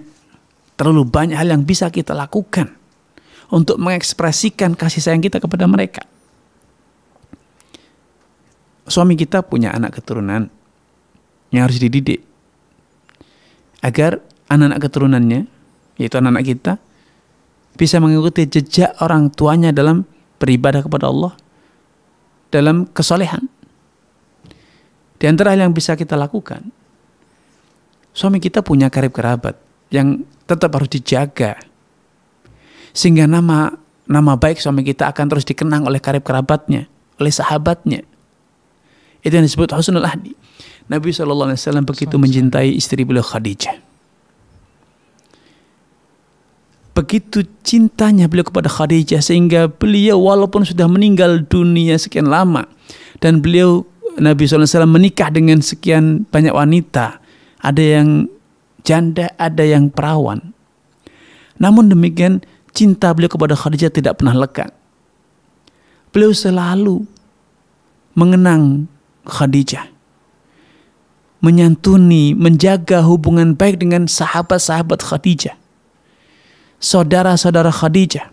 Speaker 3: terlalu banyak hal yang bisa kita lakukan untuk mengekspresikan kasih sayang kita kepada mereka. Suami kita punya anak keturunan yang harus dididik agar anak-anak keturunannya, yaitu anak-anak kita, bisa mengikuti jejak orang tuanya dalam beribadah kepada Allah, dalam kesolehan. Di antara hal yang bisa kita lakukan, suami kita punya karib kerabat yang tetap harus dijaga sehingga nama nama baik suami kita akan terus dikenang oleh karib kerabatnya, oleh sahabatnya. Itu yang disebut husnul ahdi. Nabi SAW begitu mencintai istri beliau Khadijah. Begitu cintanya beliau kepada Khadijah sehingga beliau walaupun sudah meninggal dunia sekian lama dan beliau Nabi SAW menikah dengan sekian banyak wanita. Ada yang janda, ada yang perawan. Namun demikian cinta beliau kepada Khadijah tidak pernah lekat. Beliau selalu mengenang Khadijah. Menyantuni, menjaga hubungan baik dengan sahabat-sahabat Khadijah. Saudara-saudara Khadijah.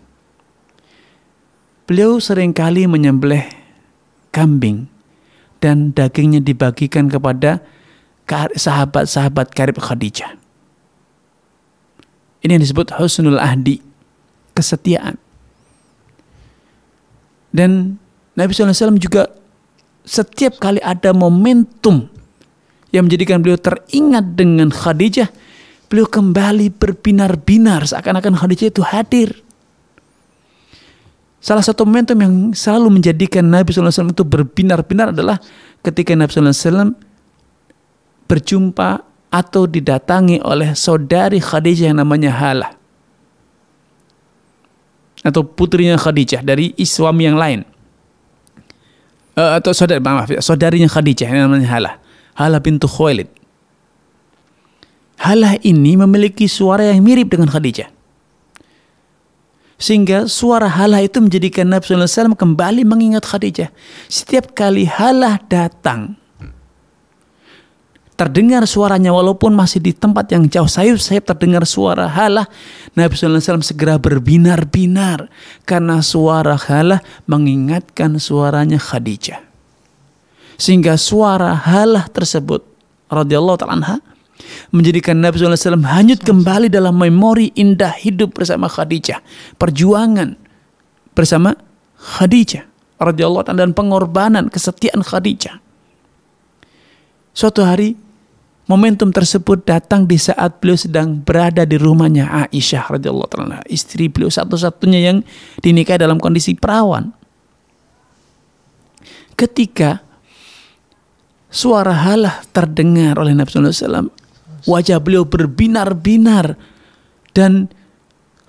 Speaker 3: Beliau seringkali menyembelih kambing dan dagingnya dibagikan kepada sahabat-sahabat karib Khadijah. Ini yang disebut husnul ahdi kesetiaan. Dan Nabi SAW juga setiap kali ada momentum yang menjadikan beliau teringat dengan Khadijah, beliau kembali berbinar-binar seakan-akan Khadijah itu hadir. Salah satu momentum yang selalu menjadikan Nabi SAW itu berbinar-binar adalah ketika Nabi SAW berjumpa atau didatangi oleh saudari Khadijah yang namanya Halah atau putrinya Khadijah dari suami yang lain. Uh, atau saudari, maaf, ya, saudarinya Khadijah yang namanya Halah. Halah pintu Khuwailid. Halah ini memiliki suara yang mirip dengan Khadijah. Sehingga suara Halah itu menjadikan Nabi Wasallam kembali mengingat Khadijah. Setiap kali Halah datang, terdengar suaranya walaupun masih di tempat yang jauh sayup-sayup terdengar suara halah Nabi SAW segera berbinar-binar karena suara halah mengingatkan suaranya Khadijah sehingga suara halah tersebut radhiyallahu taala anha menjadikan Nabi SAW hanyut kembali dalam memori indah hidup bersama Khadijah perjuangan bersama Khadijah radhiyallahu taala dan pengorbanan kesetiaan Khadijah suatu hari Momentum tersebut datang di saat beliau sedang berada di rumahnya Aisyah radhiyallahu taala, istri beliau satu-satunya yang dinikahi dalam kondisi perawan. Ketika suara halah terdengar oleh Nabi Alaihi Wasallam, wajah beliau berbinar-binar dan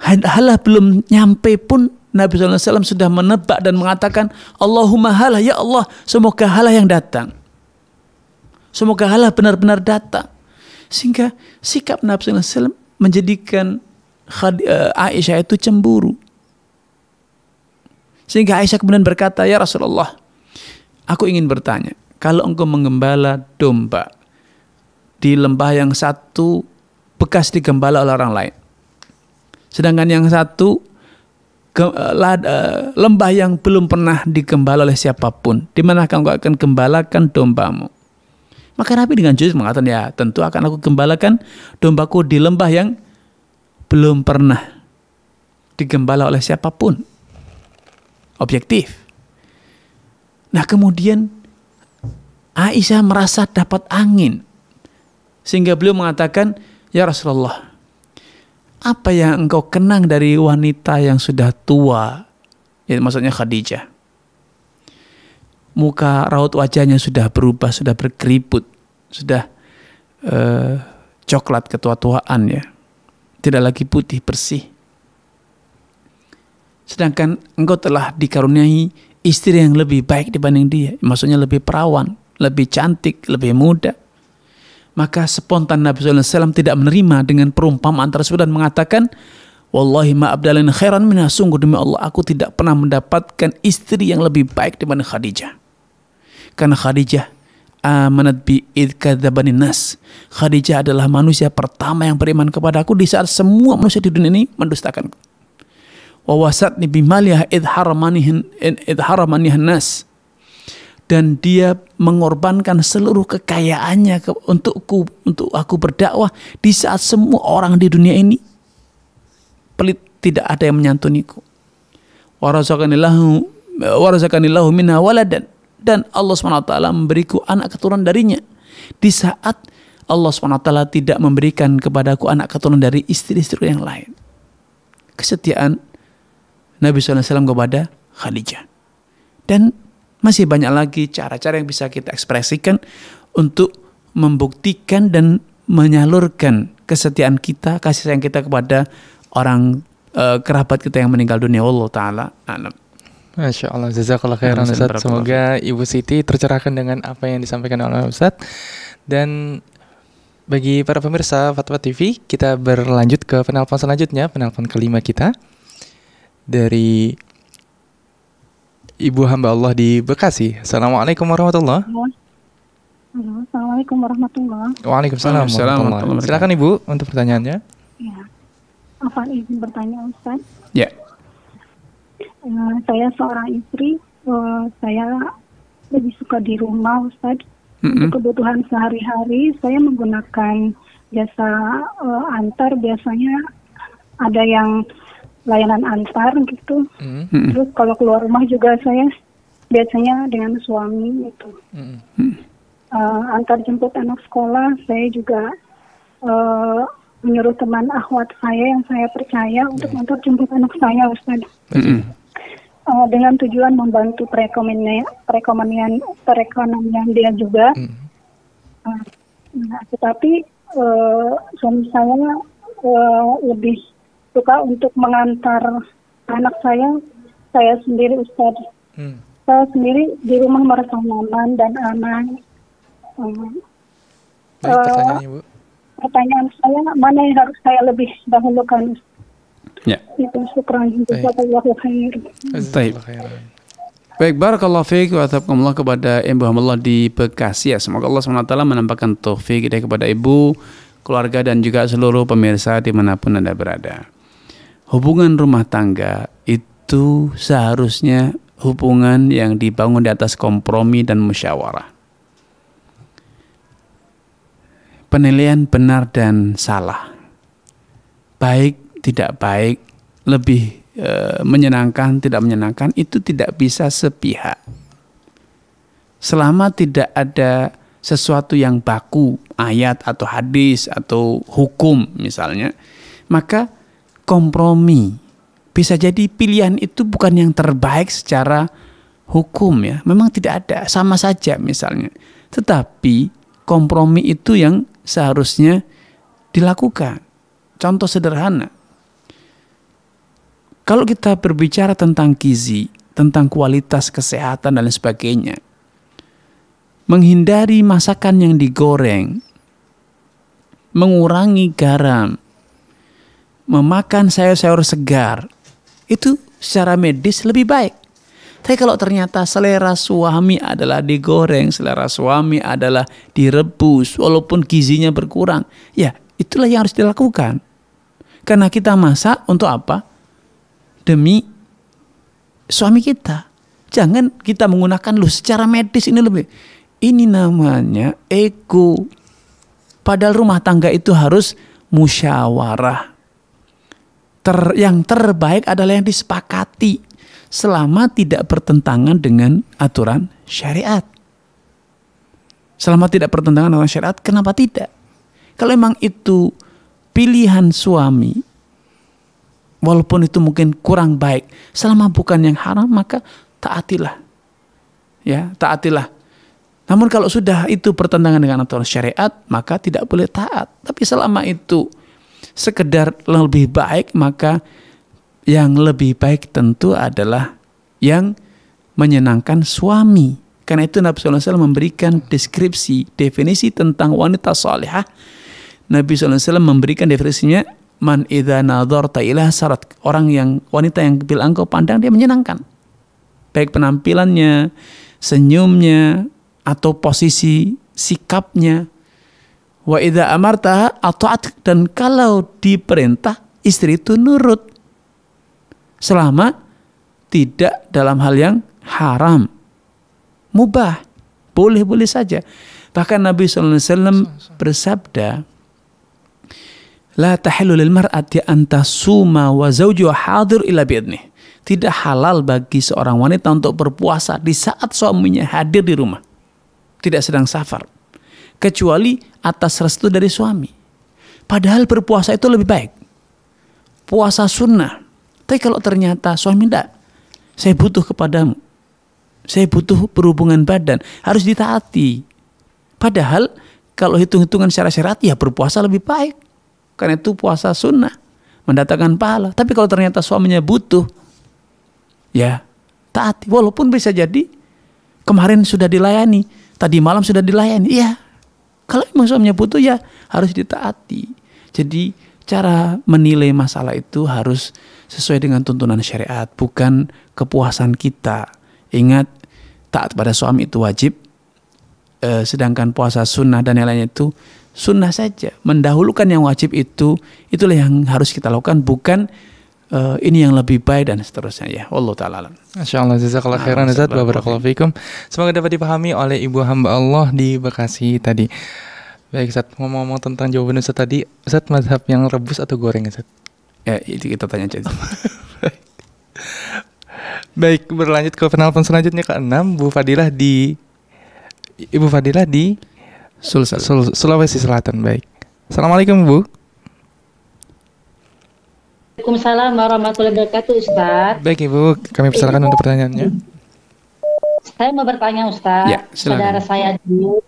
Speaker 3: halah belum nyampe pun Nabi Alaihi Wasallam sudah menebak dan mengatakan Allahumma halah ya Allah semoga halah yang datang Semoga Allah benar-benar datang. Sehingga sikap Nabi SAW menjadikan eh, Aisyah itu cemburu. Sehingga Aisyah kemudian berkata, Ya Rasulullah, aku ingin bertanya, kalau engkau mengembala domba di lembah yang satu bekas digembala oleh orang lain, sedangkan yang satu eh, eh, lembah yang belum pernah digembala oleh siapapun, di manakah engkau akan gembalakan dombamu? Maka Nabi dengan jujur mengatakan, ya tentu akan aku gembalakan dombaku di lembah yang belum pernah digembala oleh siapapun. Objektif. Nah kemudian Aisyah merasa dapat angin. Sehingga beliau mengatakan, Ya Rasulullah, apa yang engkau kenang dari wanita yang sudah tua? Ya, maksudnya Khadijah muka raut wajahnya sudah berubah, sudah berkeriput, sudah eh, coklat ketua-tuaan ya. Tidak lagi putih bersih. Sedangkan engkau telah dikaruniai istri yang lebih baik dibanding dia, maksudnya lebih perawan, lebih cantik, lebih muda. Maka spontan Nabi SAW tidak menerima dengan perumpamaan tersebut dan mengatakan, Wallahi ma'abdalin khairan minah, sungguh demi Allah aku tidak pernah mendapatkan istri yang lebih baik dibanding Khadijah. Karena Khadijah amanat bi nas. Khadijah adalah manusia pertama yang beriman kepadaku di saat semua manusia di dunia ini mendustakan. Wa wasatni bimaliha idharamanihan nas. Dan dia mengorbankan seluruh kekayaannya ke untukku, untuk aku berdakwah di saat semua orang di dunia ini pelit tidak ada yang menyantuniku. Warazakanilahu warazakanilahu minha waladan dan Allah SWT memberiku anak keturunan darinya. Di saat Allah SWT tidak memberikan kepadaku anak keturunan dari istri-istri yang lain. Kesetiaan Nabi SAW kepada Khadijah. Dan masih banyak lagi cara-cara yang bisa kita ekspresikan untuk membuktikan dan menyalurkan kesetiaan kita, kasih sayang kita kepada orang uh, kerabat kita yang meninggal dunia. Allah Ta'ala Masya Allah, jazakallah khairan Ustaz. Semoga
Speaker 4: Ibu Siti tercerahkan dengan apa yang disampaikan oleh Ustaz. Dan bagi para pemirsa Fatwa TV, kita berlanjut ke penelpon selanjutnya, penelpon kelima kita. Dari Ibu Hamba Allah di Bekasi. Assalamualaikum warahmatullahi
Speaker 2: wabarakatuh. Assalamualaikum warahmatullahi
Speaker 4: Waalaikumsalam warahmatullahi Silakan Ibu untuk pertanyaannya.
Speaker 2: Ya. Apa izin bertanya Ustaz? Ya. Eh, saya seorang istri, uh, saya lebih suka di rumah, Ustadz. Mm-hmm. Kebutuhan sehari-hari saya menggunakan jasa uh, antar. Biasanya ada yang layanan antar gitu.
Speaker 3: Mm-hmm. Terus
Speaker 2: kalau keluar rumah juga saya biasanya dengan suami
Speaker 5: itu Mm-hmm.
Speaker 2: Uh, antar jemput anak sekolah, saya juga uh, menyuruh teman akhwat saya yang saya percaya untuk mm-hmm. untuk jemput anak saya, Ustaz. Mm-hmm uh, dengan tujuan membantu perekonomian perekonomian perekonomian dia juga. Hmm. Uh, nah, tetapi uh, suami saya uh, lebih suka untuk mengantar anak saya saya sendiri Ustaz. Hmm. Saya sendiri di rumah merasa nyaman dan aman. Uh, Baik, pertanyaan, pertanyaan saya mana yang harus saya lebih dahulukan Ustaz? Ya. Baik.
Speaker 3: Baik, barakallahu fiik wa taqakumullah kepada Ibu Hamdullah di Bekasi ya. Semoga Allah SWT menampakkan taufik dari kepada Ibu, keluarga dan juga seluruh pemirsa dimanapun Anda berada. Hubungan rumah tangga itu seharusnya hubungan yang dibangun di atas kompromi dan musyawarah. Penilaian benar dan salah. Baik tidak baik, lebih e, menyenangkan, tidak menyenangkan itu tidak bisa sepihak. Selama tidak ada sesuatu yang baku, ayat atau hadis atau hukum misalnya, maka kompromi bisa jadi pilihan itu bukan yang terbaik secara hukum ya. Memang tidak ada, sama saja misalnya. Tetapi kompromi itu yang seharusnya dilakukan. Contoh sederhana, kalau kita berbicara tentang gizi, tentang kualitas kesehatan dan lain sebagainya, menghindari masakan yang digoreng, mengurangi garam, memakan sayur-sayur segar, itu secara medis lebih baik. Tapi kalau ternyata selera suami adalah digoreng, selera suami adalah direbus, walaupun gizinya berkurang, ya itulah yang harus dilakukan. Karena kita masak untuk apa? demi suami kita. Jangan kita menggunakan lu secara medis ini lebih. Ini namanya ego. Padahal rumah tangga itu harus musyawarah. Ter, yang terbaik adalah yang disepakati selama tidak bertentangan dengan aturan syariat. Selama tidak bertentangan dengan syariat, kenapa tidak? Kalau memang itu pilihan suami walaupun itu mungkin kurang baik, selama bukan yang haram maka taatilah. Ya, taatilah. Namun kalau sudah itu pertentangan dengan aturan syariat, maka tidak boleh taat. Tapi selama itu sekedar lebih baik, maka yang lebih baik tentu adalah yang menyenangkan suami. Karena itu Nabi SAW memberikan deskripsi, definisi tentang wanita solehah. Nabi SAW memberikan definisinya man idza nadarta syarat orang yang wanita yang bila engkau pandang dia menyenangkan baik penampilannya senyumnya atau posisi sikapnya wa idza amarta ataat dan kalau diperintah istri itu nurut selama tidak dalam hal yang haram mubah boleh-boleh saja bahkan Nabi SAW bersabda La tahillu lil mar'ati suma wa zawjuha hadir illa bi'idnih. Tidak halal bagi seorang wanita untuk berpuasa di saat suaminya hadir di rumah. Tidak sedang safar. Kecuali atas restu dari suami. Padahal berpuasa itu lebih baik. Puasa sunnah. Tapi kalau ternyata suami tidak, saya butuh kepadamu. Saya butuh berhubungan badan. Harus ditaati. Padahal kalau hitung-hitungan secara syarat ya berpuasa lebih baik. Karena itu puasa sunnah. Mendatangkan pahala. Tapi kalau ternyata suaminya butuh, ya taati. Walaupun bisa jadi kemarin sudah dilayani. Tadi malam sudah dilayani. Iya. Kalau memang suaminya butuh ya harus ditaati. Jadi cara menilai masalah itu harus sesuai dengan tuntunan syariat. Bukan kepuasan kita. Ingat, taat pada suami itu wajib, e, sedangkan puasa sunnah dan yang lainnya itu sunnah saja. Mendahulukan yang wajib itu itulah yang harus kita lakukan bukan uh, ini yang lebih baik dan seterusnya ya. Allah taala alam. Masyaallah jazakallahu khairan Ustaz barakallahu fikum. Semoga dapat dipahami
Speaker 4: oleh ibu hamba Allah di Bekasi tadi. Baik Ustaz, ngomong-ngomong tentang jawaban Ustaz tadi, Ustaz mazhab yang rebus atau goreng Ustaz? Ya, itu kita tanya aja. Baik, berlanjut ke penelpon selanjutnya ke-6 Bu Fadilah di Ibu Fadila di Sulsel. Sul Sulawesi Selatan. Baik. Assalamualaikum Bu.
Speaker 1: Waalaikumsalam warahmatullahi wabarakatuh Ustaz.
Speaker 4: Baik Ibu, kami persilakan untuk pertanyaannya.
Speaker 1: Saya mau bertanya Ustaz, ya, saudara saya dulu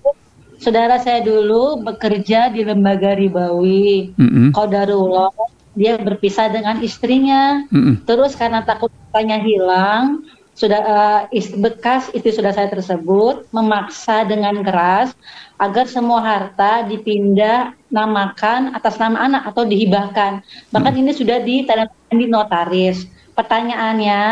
Speaker 1: saudara saya dulu bekerja di lembaga ribawi. Mm-hmm. Kodarullah, dia berpisah dengan istrinya. Mm-hmm. Terus karena takut tanya hilang, sudah uh, is, bekas itu sudah saya tersebut memaksa dengan keras agar semua harta dipindah namakan atas nama anak atau dihibahkan. Bahkan hmm. ini sudah ditandatangani di notaris. Pertanyaannya,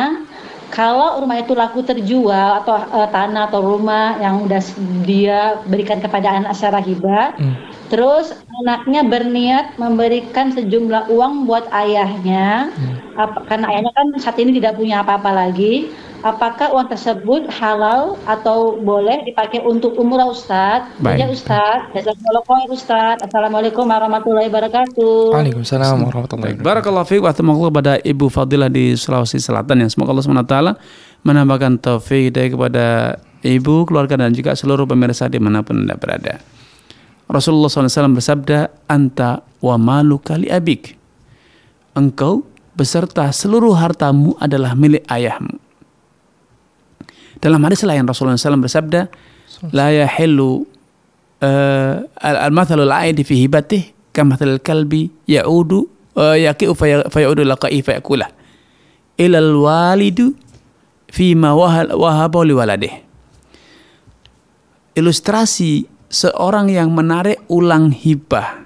Speaker 1: kalau rumah itu laku terjual atau uh, tanah atau rumah yang sudah dia berikan kepada anak secara hibah, hmm Terus anaknya berniat memberikan sejumlah uang buat ayahnya, hmm. karena ayahnya kan saat ini tidak punya apa-apa lagi. Apakah uang tersebut halal atau boleh dipakai untuk umrah Ustaz? Baik. Ya Ustaz, Assalamualaikum Ustaz. Assalamualaikum warahmatullahi wabarakatuh. Waalaikumsalam
Speaker 3: warahmatullahi wabarakatuh. Barakallahu fiik wa pada Ibu Fadila di Sulawesi Selatan ya. Semoga Allah SWT menambahkan taufik dari kepada ibu, keluarga dan juga seluruh pemirsa di dimanapun Anda berada. Rasulullah SAW bersabda, Anta wa malu kali abik. Engkau beserta seluruh hartamu adalah milik ayahmu. Dalam hadis lain Rasulullah SAW bersabda, La yahillu uh, al-mathalul aidi fi hibatih kamathalil kalbi ya'udu eh, yaki'u faya'udu ya, laqa'i faya'kulah. Ilal walidu fima wahabahu liwaladih. Ilustrasi seorang yang menarik ulang hibah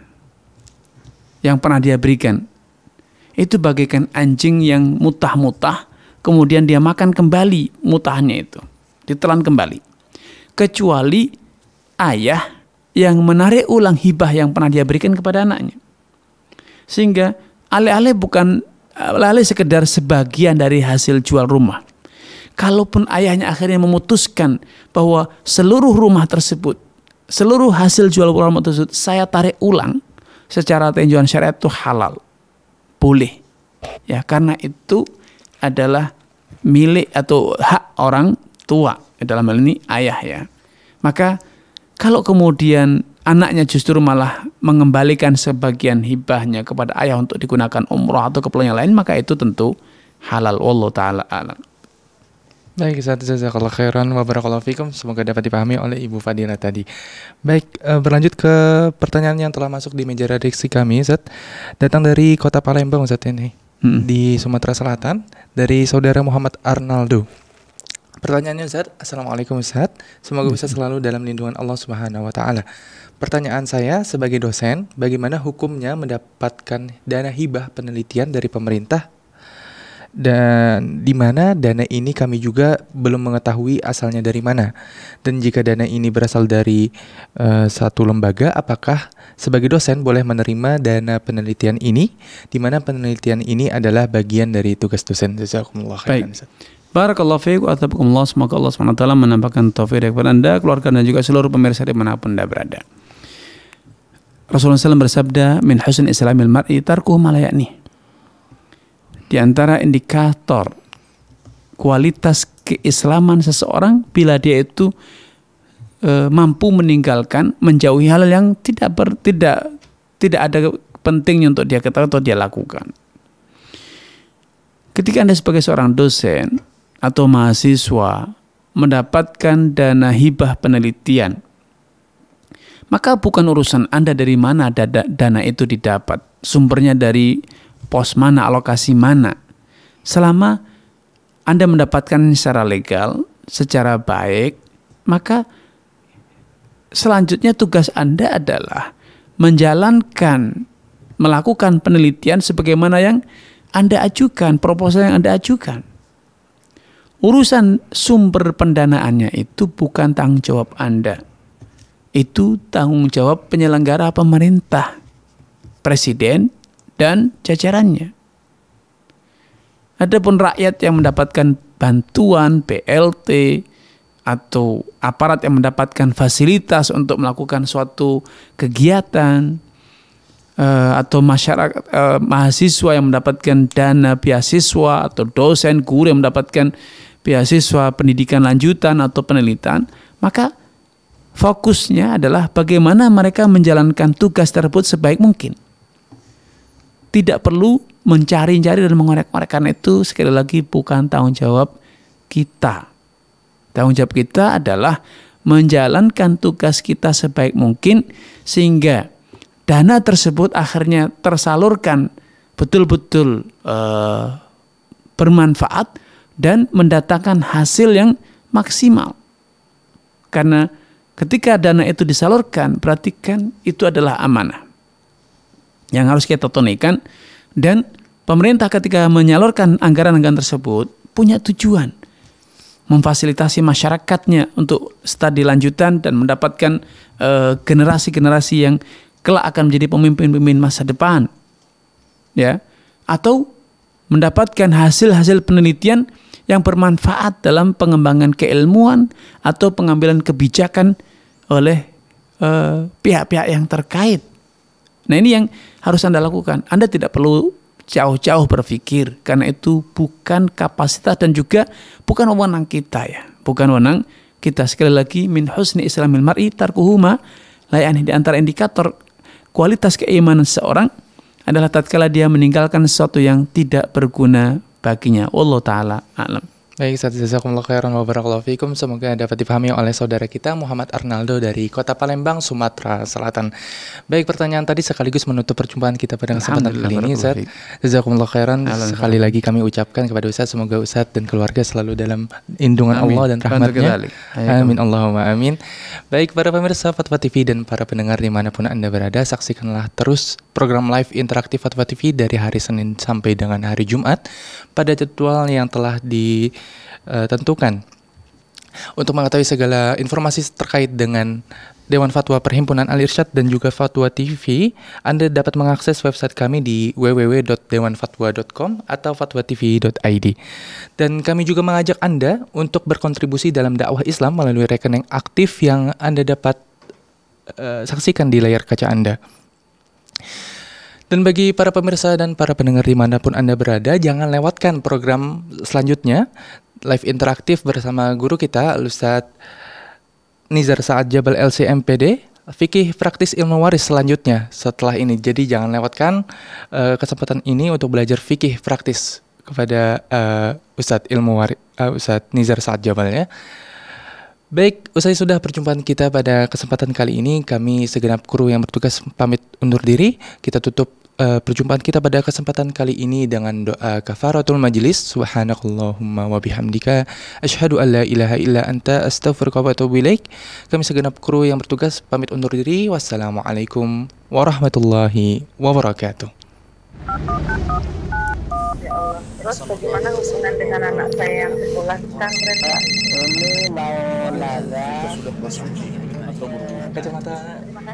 Speaker 3: yang pernah dia berikan itu bagaikan anjing yang mutah-mutah kemudian dia makan kembali mutahnya itu ditelan kembali kecuali ayah yang menarik ulang hibah yang pernah dia berikan kepada anaknya sehingga alih-alih bukan alih-alih sekedar sebagian dari hasil jual rumah kalaupun ayahnya akhirnya memutuskan bahwa seluruh rumah tersebut seluruh hasil jual ulama tersebut saya tarik ulang secara tinjauan syariat itu halal. Boleh. Ya, karena itu adalah milik atau hak orang tua. Dalam hal ini ayah ya. Maka kalau kemudian anaknya justru malah mengembalikan sebagian hibahnya kepada ayah untuk digunakan umroh atau keperluan lain, maka itu tentu halal. Wallahu taala alam. Baik, saat jazakallah khairan wa Semoga dapat
Speaker 4: dipahami oleh Ibu Fadila tadi. Baik, eh, berlanjut ke pertanyaan yang telah masuk di meja redaksi kami, Zat. Datang dari kota Palembang, Zat ini. Hmm. Di Sumatera Selatan, dari saudara Muhammad Arnaldo. Pertanyaannya Zat, Assalamualaikum Zat, Semoga bisa selalu dalam lindungan Allah Subhanahu wa taala. Pertanyaan saya sebagai dosen, bagaimana hukumnya mendapatkan dana hibah penelitian dari pemerintah dan di mana dana ini kami juga belum mengetahui asalnya dari mana. Dan jika dana ini berasal dari uh, satu lembaga, apakah sebagai dosen boleh menerima dana penelitian ini? Di mana penelitian ini adalah bagian dari tugas dosen.
Speaker 3: Jazakumullah khairan. Barakallahu fiikum wa Allah. Semoga Allah SWT menambahkan taufik kepada Anda, keluarga dan juga seluruh pemirsa di manapun Anda berada. Rasulullah SAW bersabda, Min husn islamil mar'i tarkuhu malayakni. Di antara indikator kualitas keislaman seseorang bila dia itu e, mampu meninggalkan menjauhi hal yang tidak ber, tidak tidak ada pentingnya untuk dia ketahui atau dia lakukan. Ketika Anda sebagai seorang dosen atau mahasiswa mendapatkan dana hibah penelitian, maka bukan urusan Anda dari mana dana itu didapat. Sumbernya dari pos mana, alokasi mana. Selama Anda mendapatkan secara legal, secara baik, maka selanjutnya tugas Anda adalah menjalankan, melakukan penelitian sebagaimana yang Anda ajukan, proposal yang Anda ajukan. Urusan sumber pendanaannya itu bukan tanggung jawab Anda. Itu tanggung jawab penyelenggara pemerintah, presiden, dan jajarannya. Adapun rakyat yang mendapatkan bantuan PLT atau aparat yang mendapatkan fasilitas untuk melakukan suatu kegiatan eh, atau masyarakat eh, mahasiswa yang mendapatkan dana beasiswa atau dosen guru yang mendapatkan beasiswa pendidikan lanjutan atau penelitian maka fokusnya adalah bagaimana mereka menjalankan tugas tersebut sebaik mungkin tidak perlu mencari-cari dan mengorek-orek karena itu sekali lagi bukan tanggung jawab kita. Tanggung jawab kita adalah menjalankan tugas kita sebaik mungkin sehingga dana tersebut akhirnya tersalurkan betul-betul uh, bermanfaat dan mendatangkan hasil yang maksimal. Karena ketika dana itu disalurkan, perhatikan itu adalah amanah yang harus kita tunaikan dan pemerintah ketika menyalurkan anggaran-anggaran tersebut punya tujuan memfasilitasi masyarakatnya untuk studi lanjutan dan mendapatkan eh, generasi-generasi uh, yang kelak akan menjadi pemimpin-pemimpin masa depan. Ya. Atau mendapatkan hasil-hasil penelitian yang bermanfaat dalam pengembangan keilmuan atau pengambilan kebijakan oleh uh, eh, pihak -pihak yang terkait. Nah, ini yang harus Anda lakukan. Anda tidak perlu jauh-jauh berpikir karena itu bukan kapasitas dan juga bukan wewenang kita ya. Bukan wewenang kita sekali lagi min husni islamil mar'i tarkuhuma layan di antara indikator kualitas keimanan seorang adalah tatkala dia meninggalkan sesuatu yang tidak berguna baginya. Allah
Speaker 4: taala alam. Baik, jazakumullah khairan wa fikum. Semoga dapat dipahami oleh saudara kita Muhammad Arnaldo dari Kota Palembang, Sumatera Selatan. Baik, pertanyaan tadi sekaligus menutup perjumpaan kita pada kesempatan kali ini, Ustaz. Jazakumullah khairan. Sekali lagi kami ucapkan kepada Ustaz semoga Ustaz dan keluarga selalu dalam lindungan amin. Allah dan rahmatnya. Amin Allahumma amin. Baik, para pemirsa Fatwa TV dan para pendengar dimanapun Anda berada, saksikanlah terus program live interaktif Fatwa TV dari hari Senin sampai dengan hari Jumat pada jadwal yang telah di uh, tentukan. Untuk mengetahui segala informasi terkait dengan Dewan Fatwa Perhimpunan Al Irsyad dan juga Fatwa TV, Anda dapat mengakses website kami di www.dewanfatwa.com atau fatwatv.id. Dan kami juga mengajak Anda untuk berkontribusi dalam dakwah Islam melalui rekening aktif yang Anda dapat uh, saksikan di layar kaca Anda. Dan bagi para pemirsa dan para pendengar dimanapun Anda berada, jangan lewatkan program selanjutnya live interaktif bersama guru kita Ustaz Nizar Saad Jabal LCMPD Fikih praktis ilmu waris selanjutnya setelah ini. Jadi jangan lewatkan uh, kesempatan ini untuk belajar fikih praktis kepada uh, Ustadz ilmu waris uh, eh, Ustadz Nizar Saad Jabal ya. Baik, usai sudah perjumpaan kita pada kesempatan kali ini, kami segenap kru yang bertugas pamit undur diri. Kita tutup uh, perjumpaan kita pada kesempatan kali ini dengan doa kafaratul majlis Subhanakallahumma wa bihamdika asyhadu an la ilaha illa anta astaghfiruka wa atubu ilaik. Kami segenap kru yang bertugas pamit undur diri. Wassalamualaikum warahmatullahi wabarakatuh terus bagaimana hubungan dengan anak saya yang sekolah di Tangerang Ini mau Maulana sudah bosan kacamata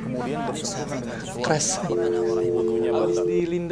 Speaker 4: kemudian berusaha keras harus
Speaker 5: dilindas